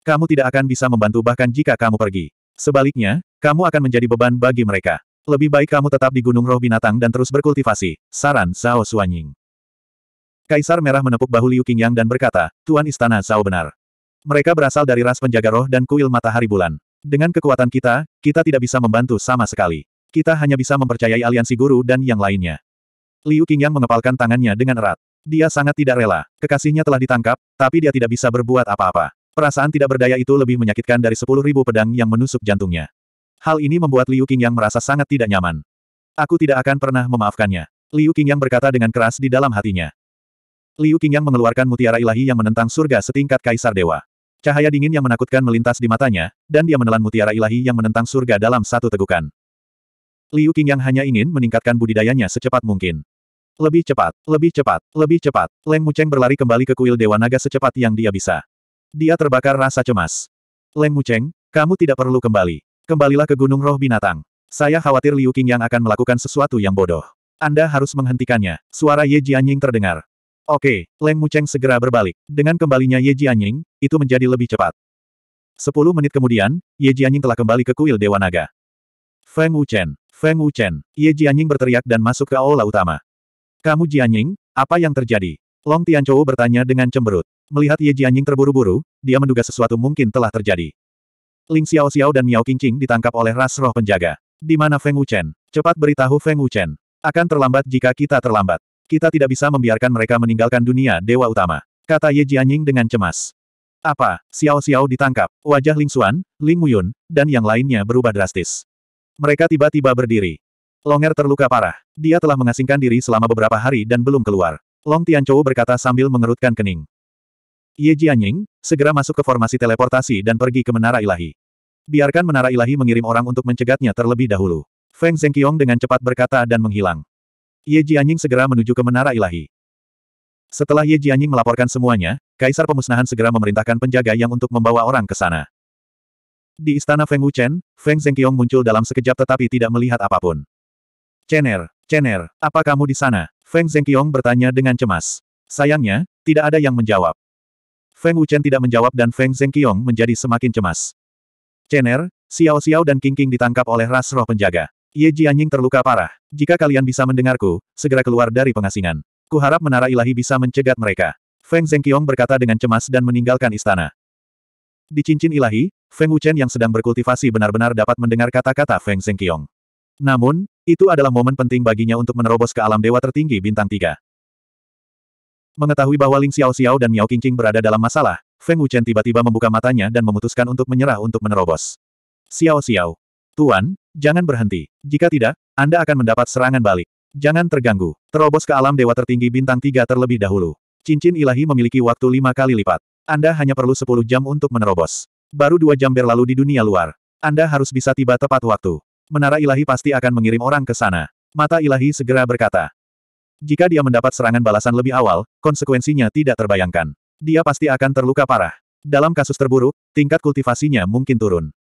Kamu tidak akan bisa membantu bahkan jika kamu pergi. Sebaliknya, kamu akan menjadi beban bagi mereka. Lebih baik kamu tetap di Gunung Roh Binatang dan terus berkultivasi, saran Zhao Xuanying. Kaisar Merah menepuk bahu Liu Qingyang dan berkata, Tuan Istana Zhao benar. Mereka berasal dari ras penjaga roh dan kuil matahari bulan. Dengan kekuatan kita, kita tidak bisa membantu sama sekali. Kita hanya bisa mempercayai aliansi guru dan yang lainnya. Liu Qingyang mengepalkan tangannya dengan erat. Dia sangat tidak rela. Kekasihnya telah ditangkap, tapi dia tidak bisa berbuat apa-apa. Perasaan tidak berdaya itu lebih menyakitkan dari sepuluh ribu pedang yang menusuk jantungnya. Hal ini membuat Liu Qingyang merasa sangat tidak nyaman. Aku tidak akan pernah memaafkannya. Liu Qingyang berkata dengan keras di dalam hatinya. Liu Qingyang mengeluarkan mutiara ilahi yang menentang surga setingkat kaisar dewa. Cahaya dingin yang menakutkan melintas di matanya, dan dia menelan mutiara ilahi yang menentang surga dalam satu tegukan. Liu Qingyang hanya ingin meningkatkan budidayanya secepat mungkin. Lebih cepat, lebih cepat, lebih cepat. Leng Mucheng berlari kembali ke kuil Dewa Naga secepat yang dia bisa. Dia terbakar rasa cemas. Leng Mucheng, kamu tidak perlu kembali. Kembalilah ke Gunung Roh Binatang. Saya khawatir Liu Qing yang akan melakukan sesuatu yang bodoh. Anda harus menghentikannya. Suara Ye Jianying terdengar. Oke, Leng Mucheng segera berbalik. Dengan kembalinya Ye Jianying, itu menjadi lebih cepat. Sepuluh menit kemudian, Ye Jianying telah kembali ke kuil Dewa Naga. Feng Wuchen, Feng Wuchen, Ye Jianying berteriak dan masuk ke aula utama. Kamu Jianying, apa yang terjadi? Long Tianchou bertanya dengan cemberut. Melihat Ye Jianying terburu-buru, dia menduga sesuatu mungkin telah terjadi. Ling Xiao Xiao dan Miao Qingqing ditangkap oleh ras roh penjaga. Di mana Feng Wuchen? Cepat beritahu Feng Wuchen. Akan terlambat jika kita terlambat. Kita tidak bisa membiarkan mereka meninggalkan dunia dewa utama. Kata Ye Jianying dengan cemas. Apa? Xiao Xiao ditangkap. Wajah Ling Xuan, Ling Muyun, dan yang lainnya berubah drastis. Mereka tiba-tiba berdiri. Longer terluka parah. Dia telah mengasingkan diri selama beberapa hari dan belum keluar. Long Tianchou berkata sambil mengerutkan kening. Ye Jianying, segera masuk ke formasi teleportasi dan pergi ke Menara Ilahi. Biarkan menara ilahi mengirim orang untuk mencegatnya terlebih dahulu. Feng Zhengqiong dengan cepat berkata dan menghilang. Ye Jianying segera menuju ke menara ilahi. Setelah Ye Jianying melaporkan semuanya, Kaisar Pemusnahan segera memerintahkan penjaga yang untuk membawa orang ke sana. Di istana Feng Wuchen, Feng Zhengqiong muncul dalam sekejap tetapi tidak melihat apapun. Chen'er, Chen'er, apa kamu di sana? Feng Zhengqiong bertanya dengan cemas. Sayangnya, tidak ada yang menjawab. Feng Wuchen tidak menjawab dan Feng Zhengqiong menjadi semakin cemas. Chener, Xiao Xiao dan King King ditangkap oleh ras roh penjaga. Ye Jianying terluka parah. Jika kalian bisa mendengarku, segera keluar dari pengasingan. Kuharap menara ilahi bisa mencegat mereka. Feng Zhengqiong berkata dengan cemas dan meninggalkan istana. Di cincin ilahi, Feng Wuchen yang sedang berkultivasi benar-benar dapat mendengar kata-kata Feng Zhengqiong. Namun, itu adalah momen penting baginya untuk menerobos ke alam dewa tertinggi bintang tiga. Mengetahui bahwa Ling Xiao Xiao dan Miao Qingqing berada dalam masalah, Feng Wuchen tiba-tiba membuka matanya dan memutuskan untuk menyerah untuk menerobos. Xiao Xiao. Tuan, jangan berhenti. Jika tidak, Anda akan mendapat serangan balik. Jangan terganggu. Terobos ke alam dewa tertinggi bintang tiga terlebih dahulu. Cincin ilahi memiliki waktu lima kali lipat. Anda hanya perlu sepuluh jam untuk menerobos. Baru dua jam berlalu di dunia luar. Anda harus bisa tiba tepat waktu. Menara ilahi pasti akan mengirim orang ke sana. Mata ilahi segera berkata. Jika dia mendapat serangan balasan lebih awal, konsekuensinya tidak terbayangkan. Dia pasti akan terluka parah. Dalam kasus terburuk, tingkat kultivasinya mungkin turun.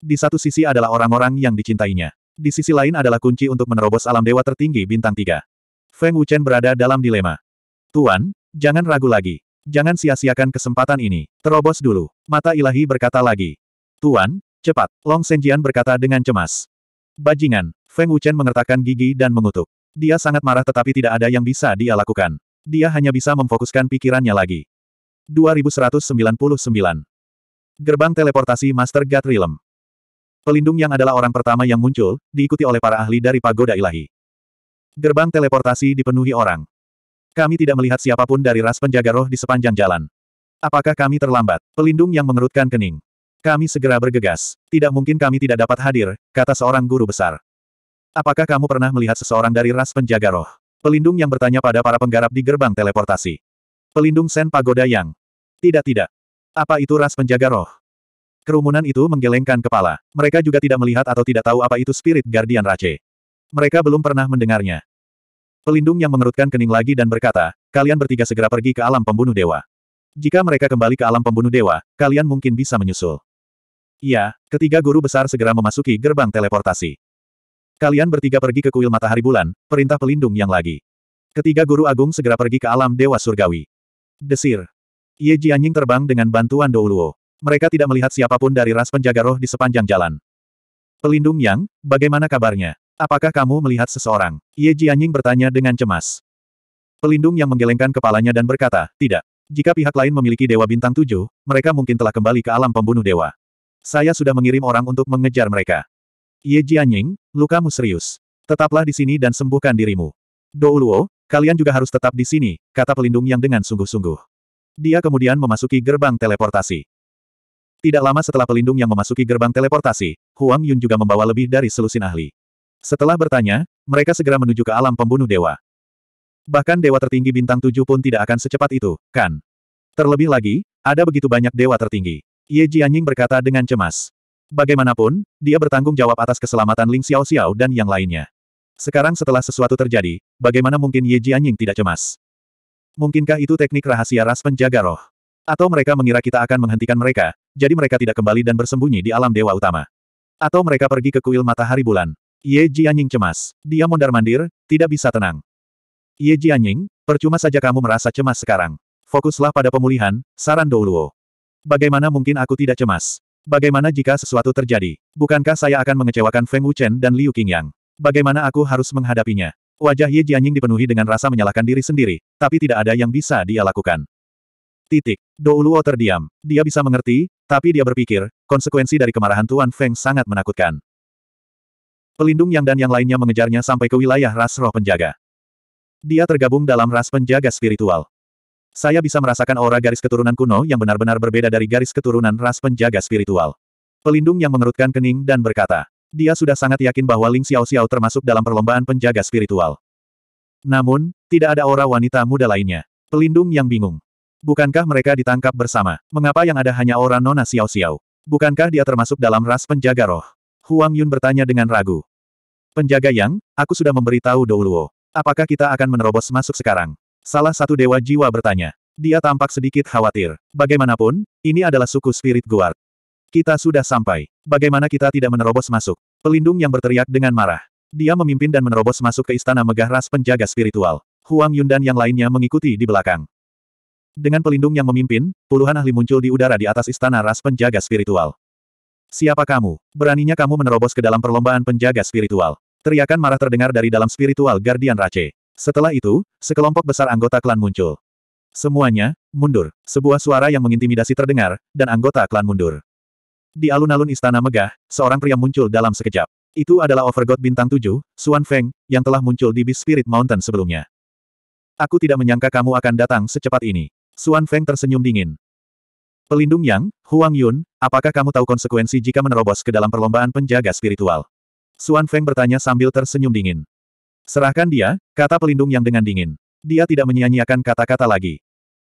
Di satu sisi adalah orang-orang yang dicintainya. Di sisi lain adalah kunci untuk menerobos alam dewa tertinggi bintang tiga. Feng Wuchen berada dalam dilema. Tuan, jangan ragu lagi. Jangan sia-siakan kesempatan ini. Terobos dulu. Mata ilahi berkata lagi. Tuan, cepat. Long Senjian berkata dengan cemas. Bajingan. Feng Wuchen mengertakkan gigi dan mengutuk. Dia sangat marah tetapi tidak ada yang bisa dia lakukan. Dia hanya bisa memfokuskan pikirannya lagi. 2199. Gerbang teleportasi Master God Realm. Pelindung yang adalah orang pertama yang muncul, diikuti oleh para ahli dari pagoda ilahi. Gerbang teleportasi dipenuhi orang. Kami tidak melihat siapapun dari ras penjaga roh di sepanjang jalan. Apakah kami terlambat? Pelindung yang mengerutkan kening. Kami segera bergegas. Tidak mungkin kami tidak dapat hadir, kata seorang guru besar. Apakah kamu pernah melihat seseorang dari ras penjaga roh? Pelindung yang bertanya pada para penggarap di gerbang teleportasi. Pelindung Sen Pagoda Yang. Tidak-tidak. Apa itu ras penjaga roh? Kerumunan itu menggelengkan kepala. Mereka juga tidak melihat atau tidak tahu apa itu Spirit Guardian Rache. Mereka belum pernah mendengarnya. Pelindung yang mengerutkan kening lagi dan berkata, kalian bertiga segera pergi ke alam pembunuh dewa. Jika mereka kembali ke alam pembunuh dewa, kalian mungkin bisa menyusul. Iya, ketiga guru besar segera memasuki gerbang teleportasi. Kalian bertiga pergi ke kuil matahari bulan, perintah pelindung yang lagi. Ketiga guru agung segera pergi ke alam dewa surgawi. Desir. Ye Ji terbang dengan bantuan Douluo. Mereka tidak melihat siapapun dari ras penjaga roh di sepanjang jalan. Pelindung Yang, bagaimana kabarnya? Apakah kamu melihat seseorang? Ye Ji bertanya dengan cemas. Pelindung Yang menggelengkan kepalanya dan berkata, tidak. Jika pihak lain memiliki Dewa Bintang Tujuh, mereka mungkin telah kembali ke alam pembunuh dewa. Saya sudah mengirim orang untuk mengejar mereka. Ye Jianying, lukamu serius. Tetaplah di sini dan sembuhkan dirimu. Douluo, Kalian juga harus tetap di sini, kata pelindung yang dengan sungguh-sungguh. Dia kemudian memasuki gerbang teleportasi. Tidak lama setelah pelindung yang memasuki gerbang teleportasi, Huang Yun juga membawa lebih dari selusin ahli. Setelah bertanya, mereka segera menuju ke alam pembunuh dewa. Bahkan dewa tertinggi bintang tujuh pun tidak akan secepat itu, kan? Terlebih lagi, ada begitu banyak dewa tertinggi. Ye Jianying berkata dengan cemas. Bagaimanapun, dia bertanggung jawab atas keselamatan Ling Xiao Xiao dan yang lainnya. Sekarang setelah sesuatu terjadi, bagaimana mungkin Ye Jianying tidak cemas? Mungkinkah itu teknik rahasia ras penjaga roh? Atau mereka mengira kita akan menghentikan mereka, jadi mereka tidak kembali dan bersembunyi di alam dewa utama. Atau mereka pergi ke kuil matahari bulan. Ye Jianying cemas. Dia mondar-mandir, tidak bisa tenang. Ye Jianying, percuma saja kamu merasa cemas sekarang. Fokuslah pada pemulihan, saran Douluo. Bagaimana mungkin aku tidak cemas? Bagaimana jika sesuatu terjadi? Bukankah saya akan mengecewakan Feng Wuchen dan Liu Qingyang? Bagaimana aku harus menghadapinya? Wajah Ye Jianying dipenuhi dengan rasa menyalahkan diri sendiri, tapi tidak ada yang bisa dia lakukan. Titik. Douluo terdiam. Dia bisa mengerti, tapi dia berpikir, konsekuensi dari kemarahan Tuan Feng sangat menakutkan. Pelindung yang dan yang lainnya mengejarnya sampai ke wilayah ras roh penjaga. Dia tergabung dalam ras penjaga spiritual. Saya bisa merasakan aura garis keturunan kuno yang benar-benar berbeda dari garis keturunan ras penjaga spiritual. Pelindung yang mengerutkan kening dan berkata, dia sudah sangat yakin bahwa Ling Xiao Xiao termasuk dalam perlombaan penjaga spiritual. Namun, tidak ada aura wanita muda lainnya. Pelindung yang bingung. Bukankah mereka ditangkap bersama? Mengapa yang ada hanya aura nona Xiao Xiao? Bukankah dia termasuk dalam ras penjaga roh? Huang Yun bertanya dengan ragu. Penjaga Yang, aku sudah memberitahu Dou Luo. Apakah kita akan menerobos masuk sekarang? Salah satu dewa jiwa bertanya. Dia tampak sedikit khawatir. Bagaimanapun, ini adalah suku Spirit Guard. Kita sudah sampai. Bagaimana kita tidak menerobos masuk? Pelindung yang berteriak dengan marah. Dia memimpin dan menerobos masuk ke istana megah ras penjaga spiritual. Huang Yun dan yang lainnya mengikuti di belakang. Dengan pelindung yang memimpin, puluhan ahli muncul di udara di atas istana ras penjaga spiritual. Siapa kamu? Beraninya kamu menerobos ke dalam perlombaan penjaga spiritual. Teriakan marah terdengar dari dalam spiritual Guardian Rache. Setelah itu, sekelompok besar anggota klan muncul. Semuanya, mundur. Sebuah suara yang mengintimidasi terdengar, dan anggota klan mundur. Di alun-alun istana megah, seorang pria muncul dalam sekejap. Itu adalah Overgod bintang 7, Suan Feng, yang telah muncul di Beast Spirit Mountain sebelumnya. Aku tidak menyangka kamu akan datang secepat ini. Suan Feng tersenyum dingin. Pelindung Yang, Huang Yun, apakah kamu tahu konsekuensi jika menerobos ke dalam perlombaan penjaga spiritual? Suan Feng bertanya sambil tersenyum dingin. Serahkan dia, kata pelindung Yang dengan dingin. Dia tidak menyia-nyiakan kata-kata lagi.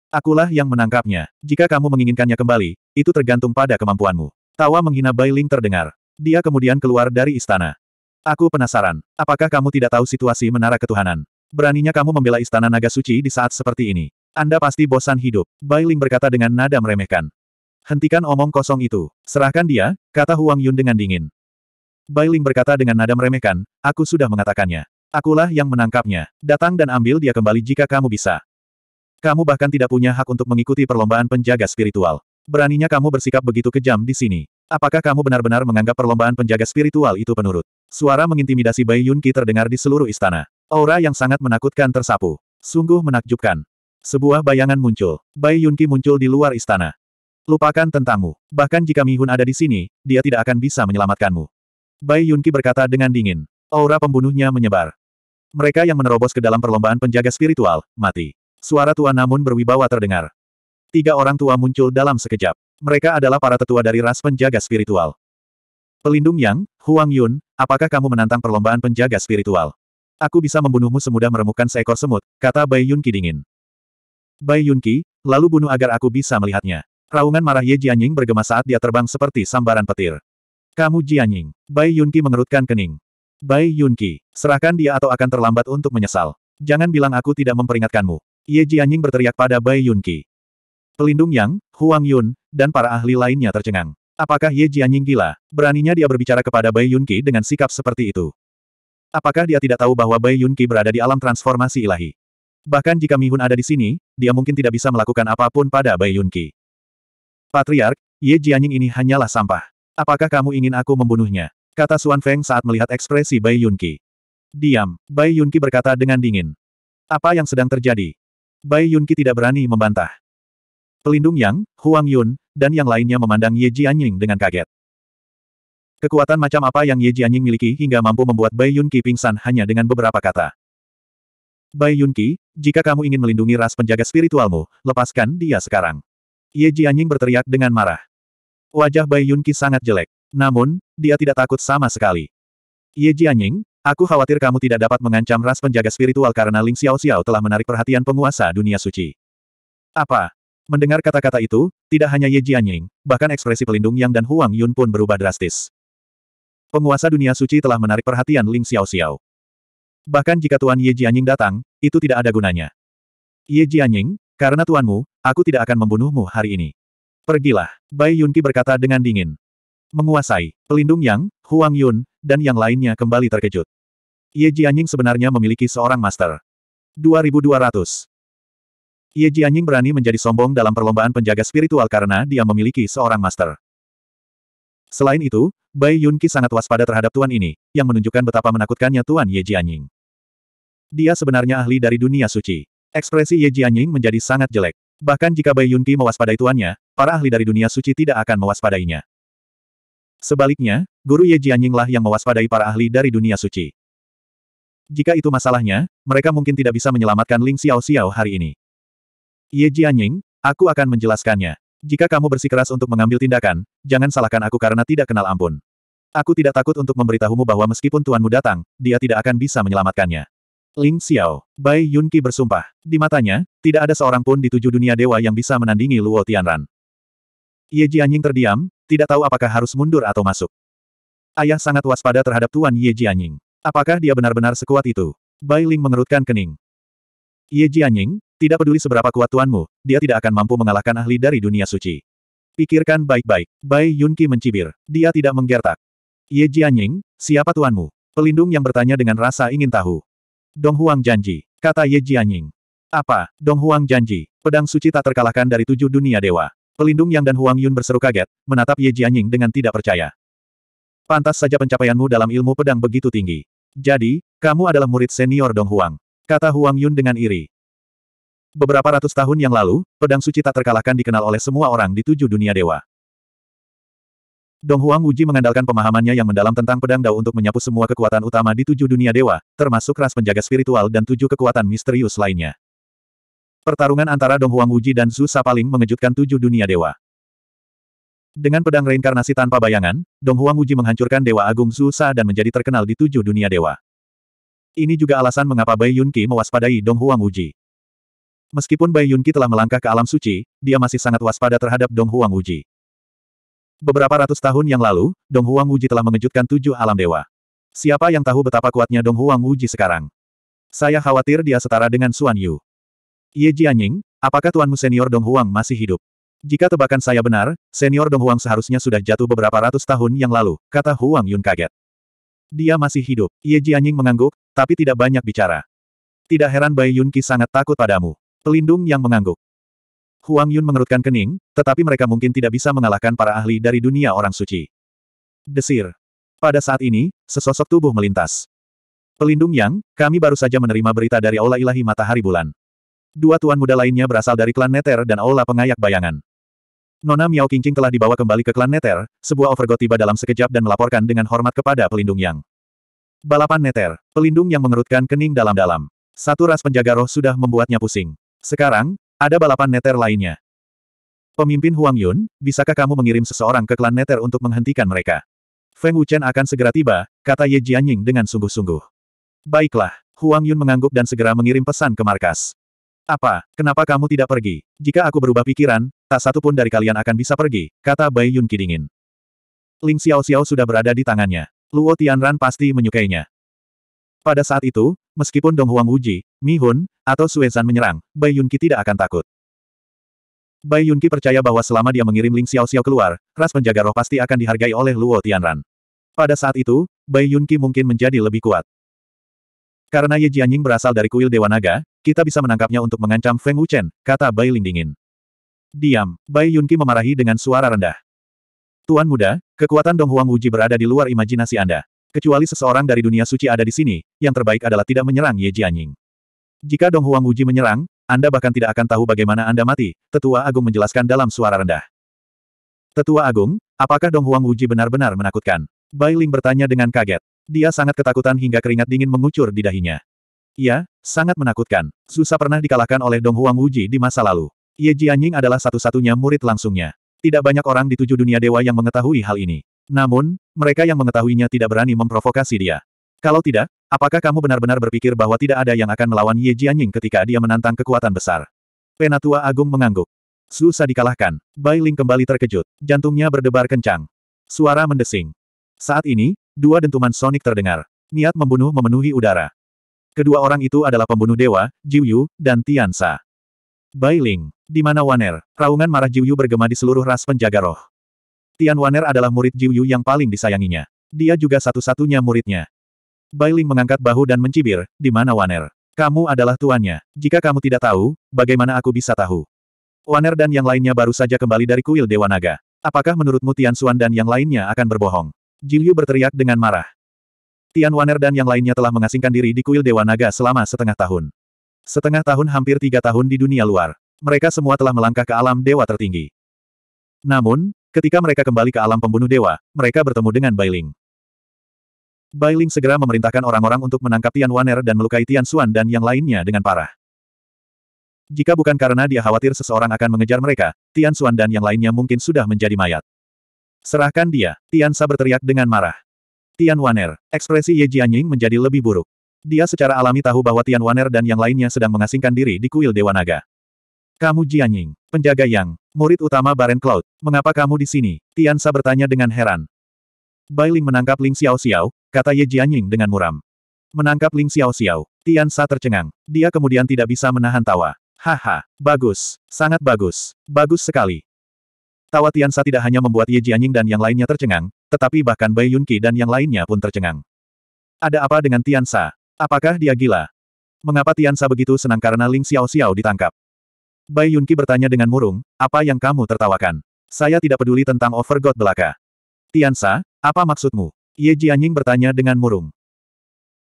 Akulah yang menangkapnya. Jika kamu menginginkannya kembali, itu tergantung pada kemampuanmu. Tawa menghina Bailing terdengar. Dia kemudian keluar dari istana. Aku penasaran, apakah kamu tidak tahu situasi menara ketuhanan? Beraninya kamu membela istana naga suci di saat seperti ini. Anda pasti bosan hidup, Bailing berkata dengan nada meremehkan. Hentikan omong kosong itu, serahkan dia, kata Huang Yun dengan dingin. Bailing berkata dengan nada meremehkan, aku sudah mengatakannya. Akulah yang menangkapnya, datang dan ambil dia kembali jika kamu bisa. Kamu bahkan tidak punya hak untuk mengikuti perlombaan penjaga spiritual. Beraninya kamu bersikap begitu kejam di sini. Apakah kamu benar-benar menganggap perlombaan penjaga spiritual itu penurut? Suara mengintimidasi Bai Yunqi terdengar di seluruh istana. Aura yang sangat menakutkan tersapu. Sungguh menakjubkan. Sebuah bayangan muncul. Bai Yunqi muncul di luar istana. Lupakan tentangmu. Bahkan jika Mihun ada di sini, dia tidak akan bisa menyelamatkanmu. Bai Yunqi berkata dengan dingin. Aura pembunuhnya menyebar. Mereka yang menerobos ke dalam perlombaan penjaga spiritual, mati. Suara tua namun berwibawa terdengar. Tiga orang tua muncul dalam sekejap. Mereka adalah para tetua dari ras penjaga spiritual. Pelindung Yang, Huang Yun, apakah kamu menantang perlombaan penjaga spiritual? Aku bisa membunuhmu semudah meremukkan seekor semut, kata Bai Yunqi dingin. Bai Yunqi, lalu bunuh agar aku bisa melihatnya. Raungan marah Ye Jianying bergema saat dia terbang seperti sambaran petir. Kamu Jianying. Bai Yunqi mengerutkan kening. Bai Yunqi, serahkan dia atau akan terlambat untuk menyesal. Jangan bilang aku tidak memperingatkanmu. Ye Jianying berteriak pada Bai Yunqi. Pelindung Yang, Huang Yun, dan para ahli lainnya tercengang. Apakah Ye Jianying gila? Beraninya dia berbicara kepada Bai Yunqi dengan sikap seperti itu. Apakah dia tidak tahu bahwa Bai Yunqi berada di alam transformasi ilahi? Bahkan jika Mi Hun ada di sini, dia mungkin tidak bisa melakukan apapun pada Bai Yunqi. Patriark, Ye Jianying ini hanyalah sampah. Apakah kamu ingin aku membunuhnya? Kata Suan Feng saat melihat ekspresi Bai Yunqi. Diam, Bai Yunqi berkata dengan dingin. Apa yang sedang terjadi? Bai Yunqi tidak berani membantah. Pelindung Yang, Huang Yun, dan yang lainnya memandang Ye Jianying dengan kaget. Kekuatan macam apa yang Ye Jianying miliki hingga mampu membuat Bai Yunqi pingsan hanya dengan beberapa kata. Bai Yunqi, jika kamu ingin melindungi ras penjaga spiritualmu, lepaskan dia sekarang. Ye Jianying berteriak dengan marah. Wajah Bai Yunqi sangat jelek. Namun, dia tidak takut sama sekali. Ye Jianying, aku khawatir kamu tidak dapat mengancam ras penjaga spiritual karena Ling Xiao Xiao telah menarik perhatian penguasa dunia suci. Apa? Mendengar kata-kata itu, tidak hanya Ye Jianying, bahkan ekspresi pelindung Yang dan Huang Yun pun berubah drastis. Penguasa dunia suci telah menarik perhatian Ling Xiao Xiao. Bahkan jika Tuan Ye Jianying datang, itu tidak ada gunanya. Ye Jianying, karena tuanmu, aku tidak akan membunuhmu hari ini. Pergilah, Bai Yunqi berkata dengan dingin. Menguasai, pelindung Yang, Huang Yun, dan yang lainnya kembali terkejut. Ye Jianying sebenarnya memiliki seorang master. 2200. Ye Jianying berani menjadi sombong dalam perlombaan penjaga spiritual karena dia memiliki seorang master. Selain itu, Bai Yunqi sangat waspada terhadap tuan ini, yang menunjukkan betapa menakutkannya tuan Ye Jianying. Dia sebenarnya ahli dari dunia suci. Ekspresi Ye Jianying menjadi sangat jelek. Bahkan jika Bai Yunqi mewaspadai tuannya, para ahli dari dunia suci tidak akan mewaspadainya. Sebaliknya, guru Ye Jianying lah yang mewaspadai para ahli dari dunia suci. Jika itu masalahnya, mereka mungkin tidak bisa menyelamatkan Ling Xiao Xiao hari ini. Ye Jianying, aku akan menjelaskannya. Jika kamu bersikeras untuk mengambil tindakan, jangan salahkan aku karena tidak kenal ampun. Aku tidak takut untuk memberitahumu bahwa meskipun tuanmu datang, dia tidak akan bisa menyelamatkannya. Ling Xiao, Bai Yunqi bersumpah. Di matanya, tidak ada seorang pun di tujuh dunia dewa yang bisa menandingi Luo Tianran. Ye Jianying terdiam, tidak tahu apakah harus mundur atau masuk. Ayah sangat waspada terhadap Tuan Ye Jianying. Apakah dia benar-benar sekuat itu? Bai Ling mengerutkan kening. Ye Jianying, tidak peduli seberapa kuat tuanmu, dia tidak akan mampu mengalahkan ahli dari dunia suci. Pikirkan baik-baik. Bai Yunqi mencibir. Dia tidak menggertak. Ye Jianying, siapa tuanmu? Pelindung yang bertanya dengan rasa ingin tahu. Dong Huang janji, kata Ye Jianying. Apa? Dong Huang janji. Pedang suci tak terkalahkan dari tujuh dunia dewa. Pelindung Yang dan Huang Yun berseru kaget, menatap Ye Jianying dengan tidak percaya. Pantas saja pencapaianmu dalam ilmu pedang begitu tinggi. Jadi, kamu adalah murid senior Dong Huang. Kata Huang Yun dengan iri. Beberapa ratus tahun yang lalu, pedang suci tak terkalahkan dikenal oleh semua orang di tujuh dunia dewa. Dong Huang Wuji mengandalkan pemahamannya yang mendalam tentang pedang Dao untuk menyapu semua kekuatan utama di tujuh dunia dewa, termasuk ras penjaga spiritual dan tujuh kekuatan misterius lainnya. Pertarungan antara Dong Huang Wuji dan Zhu Paling mengejutkan tujuh dunia dewa. Dengan pedang reinkarnasi tanpa bayangan, Dong Huang Wuji menghancurkan Dewa Agung Zhu Sa dan menjadi terkenal di tujuh dunia dewa. Ini juga alasan mengapa Bai Yunqi mewaspadai Dong Huang Uji. Meskipun Bai Yunqi telah melangkah ke alam suci, dia masih sangat waspada terhadap Dong Huang Uji. Beberapa ratus tahun yang lalu, Dong Huang Uji telah mengejutkan tujuh alam dewa. Siapa yang tahu betapa kuatnya Dong Huang Uji sekarang? Saya khawatir dia setara dengan Xuan Yu. Ye Jianying, apakah tuanmu senior Dong Huang masih hidup? Jika tebakan saya benar, senior Dong Huang seharusnya sudah jatuh beberapa ratus tahun yang lalu, kata Huang Yun kaget. Dia masih hidup. Ye Jianying mengangguk, tapi tidak banyak bicara. Tidak heran Bai Yunqi sangat takut padamu. Pelindung yang mengangguk. Huang Yun mengerutkan kening, tetapi mereka mungkin tidak bisa mengalahkan para ahli dari dunia orang suci. Desir. Pada saat ini, sesosok tubuh melintas. Pelindung Yang, kami baru saja menerima berita dari Aula Ilahi Matahari Bulan. Dua tuan muda lainnya berasal dari klan Neter dan Aula Pengayak Bayangan. Nona Miao Qingqing telah dibawa kembali ke klan Neter, sebuah overgo tiba dalam sekejap dan melaporkan dengan hormat kepada Pelindung Yang. Balapan neter, pelindung yang mengerutkan kening dalam-dalam. Satu ras penjaga roh sudah membuatnya pusing. Sekarang, ada balapan neter lainnya. Pemimpin Huang Yun, bisakah kamu mengirim seseorang ke klan neter untuk menghentikan mereka? Feng Wuchen akan segera tiba, kata Ye Jianying dengan sungguh-sungguh. Baiklah, Huang Yun mengangguk dan segera mengirim pesan ke markas. Apa, kenapa kamu tidak pergi? Jika aku berubah pikiran, tak satu pun dari kalian akan bisa pergi, kata Bai Yun Kidingin. Ling Xiao Xiao sudah berada di tangannya. Luo Tianran pasti menyukainya. Pada saat itu, meskipun Dong Huang Wuji, Mi Hun, atau Suezan menyerang, Bai Yunqi tidak akan takut. Bai Yunqi percaya bahwa selama dia mengirim Ling Xiao Xiao keluar, ras penjaga roh pasti akan dihargai oleh Luo Tianran. Pada saat itu, Bai Yunqi mungkin menjadi lebih kuat. Karena Ye Jianying berasal dari kuil Dewa Naga, kita bisa menangkapnya untuk mengancam Feng Wuchen, kata Bai Ling dingin. Diam, Bai Yunqi memarahi dengan suara rendah. Tuan muda, kekuatan Dong Huang Wuji berada di luar imajinasi Anda. Kecuali seseorang dari dunia suci ada di sini, yang terbaik adalah tidak menyerang Ye Jianying. Jika Dong Huang Wuji menyerang, Anda bahkan tidak akan tahu bagaimana Anda mati, Tetua Agung menjelaskan dalam suara rendah. Tetua Agung, apakah Dong Huang Wuji benar-benar menakutkan? Bai Ling bertanya dengan kaget. Dia sangat ketakutan hingga keringat dingin mengucur di dahinya. Ya, sangat menakutkan. Susah pernah dikalahkan oleh Dong Huang Wuji di masa lalu. Ye Jianying adalah satu-satunya murid langsungnya. Tidak banyak orang di tujuh dunia dewa yang mengetahui hal ini. Namun, mereka yang mengetahuinya tidak berani memprovokasi dia. Kalau tidak, apakah kamu benar-benar berpikir bahwa tidak ada yang akan melawan Ye Jianying ketika dia menantang kekuatan besar? Penatua Agung mengangguk. Susah dikalahkan. Bai Ling kembali terkejut. Jantungnya berdebar kencang. Suara mendesing. Saat ini, dua dentuman sonik terdengar. Niat membunuh memenuhi udara. Kedua orang itu adalah pembunuh dewa, Jiuyu dan Tian Sa. Bai Ling. Di mana Waner, raungan marah Jiuyu bergema di seluruh ras penjaga roh. Tian Waner adalah murid Jiuyu yang paling disayanginya. Dia juga satu-satunya muridnya. Bailing mengangkat bahu dan mencibir, di mana Waner? Kamu adalah tuannya. Jika kamu tidak tahu, bagaimana aku bisa tahu? Waner dan yang lainnya baru saja kembali dari kuil Dewa Naga. Apakah menurutmu Tian Xuan dan yang lainnya akan berbohong? Jiuyu berteriak dengan marah. Tian Waner dan yang lainnya telah mengasingkan diri di kuil Dewa Naga selama setengah tahun. Setengah tahun hampir tiga tahun di dunia luar. Mereka semua telah melangkah ke alam dewa tertinggi. Namun, ketika mereka kembali ke alam pembunuh dewa, mereka bertemu dengan Bailing. Bailing segera memerintahkan orang-orang untuk menangkap Tian Waner dan melukai Tian Xuan dan yang lainnya dengan parah. Jika bukan karena dia khawatir seseorang akan mengejar mereka, Tian Xuan dan yang lainnya mungkin sudah menjadi mayat. Serahkan dia, Tian Sa berteriak dengan marah. Tian Waner, ekspresi Ye Jianying menjadi lebih buruk. Dia secara alami tahu bahwa Tian Waner dan yang lainnya sedang mengasingkan diri di kuil Dewa Naga. Kamu Jianying, penjaga Yang, murid utama Baren Cloud, mengapa kamu di sini? Tiansa bertanya dengan heran. Bailing menangkap Ling Xiao Xiao, kata Ye Jianying dengan muram. Menangkap Ling Xiao Xiao, Tiansa tercengang. Dia kemudian tidak bisa menahan tawa. Haha, bagus, sangat bagus, bagus sekali. Tawa Tiansa tidak hanya membuat Ye Jianying dan yang lainnya tercengang, tetapi bahkan Bai Yunqi dan yang lainnya pun tercengang. Ada apa dengan Tiansa? Apakah dia gila? Mengapa Tiansa begitu senang karena Ling Xiao Xiao ditangkap? Bai Yunqi bertanya dengan murung, apa yang kamu tertawakan? Saya tidak peduli tentang overgod belaka. Tiansa, apa maksudmu? Ye Jianying bertanya dengan murung.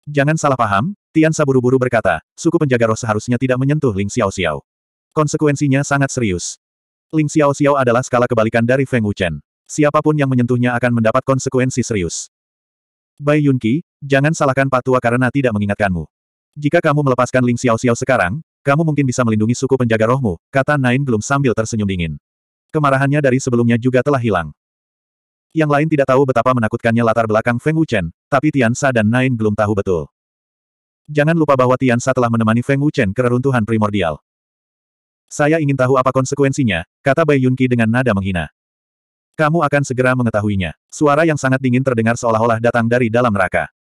Jangan salah paham, Tiansa buru-buru berkata, suku penjaga roh seharusnya tidak menyentuh Ling Xiao Xiao. Konsekuensinya sangat serius. Ling Xiao Xiao adalah skala kebalikan dari Feng Wuchen. Siapapun yang menyentuhnya akan mendapat konsekuensi serius. Bai Yunqi, jangan salahkan Patua karena tidak mengingatkanmu. Jika kamu melepaskan Ling Xiao Xiao sekarang, kamu mungkin bisa melindungi suku penjaga rohmu, kata Nain Gloom sambil tersenyum dingin. Kemarahannya dari sebelumnya juga telah hilang. Yang lain tidak tahu betapa menakutkannya latar belakang Feng Wuchen, tapi Tian Sa dan Nain belum tahu betul. Jangan lupa bahwa Tian Sa telah menemani Feng Wuchen ke reruntuhan primordial. Saya ingin tahu apa konsekuensinya, kata Bai Yunqi dengan nada menghina. Kamu akan segera mengetahuinya. Suara yang sangat dingin terdengar seolah-olah datang dari dalam neraka.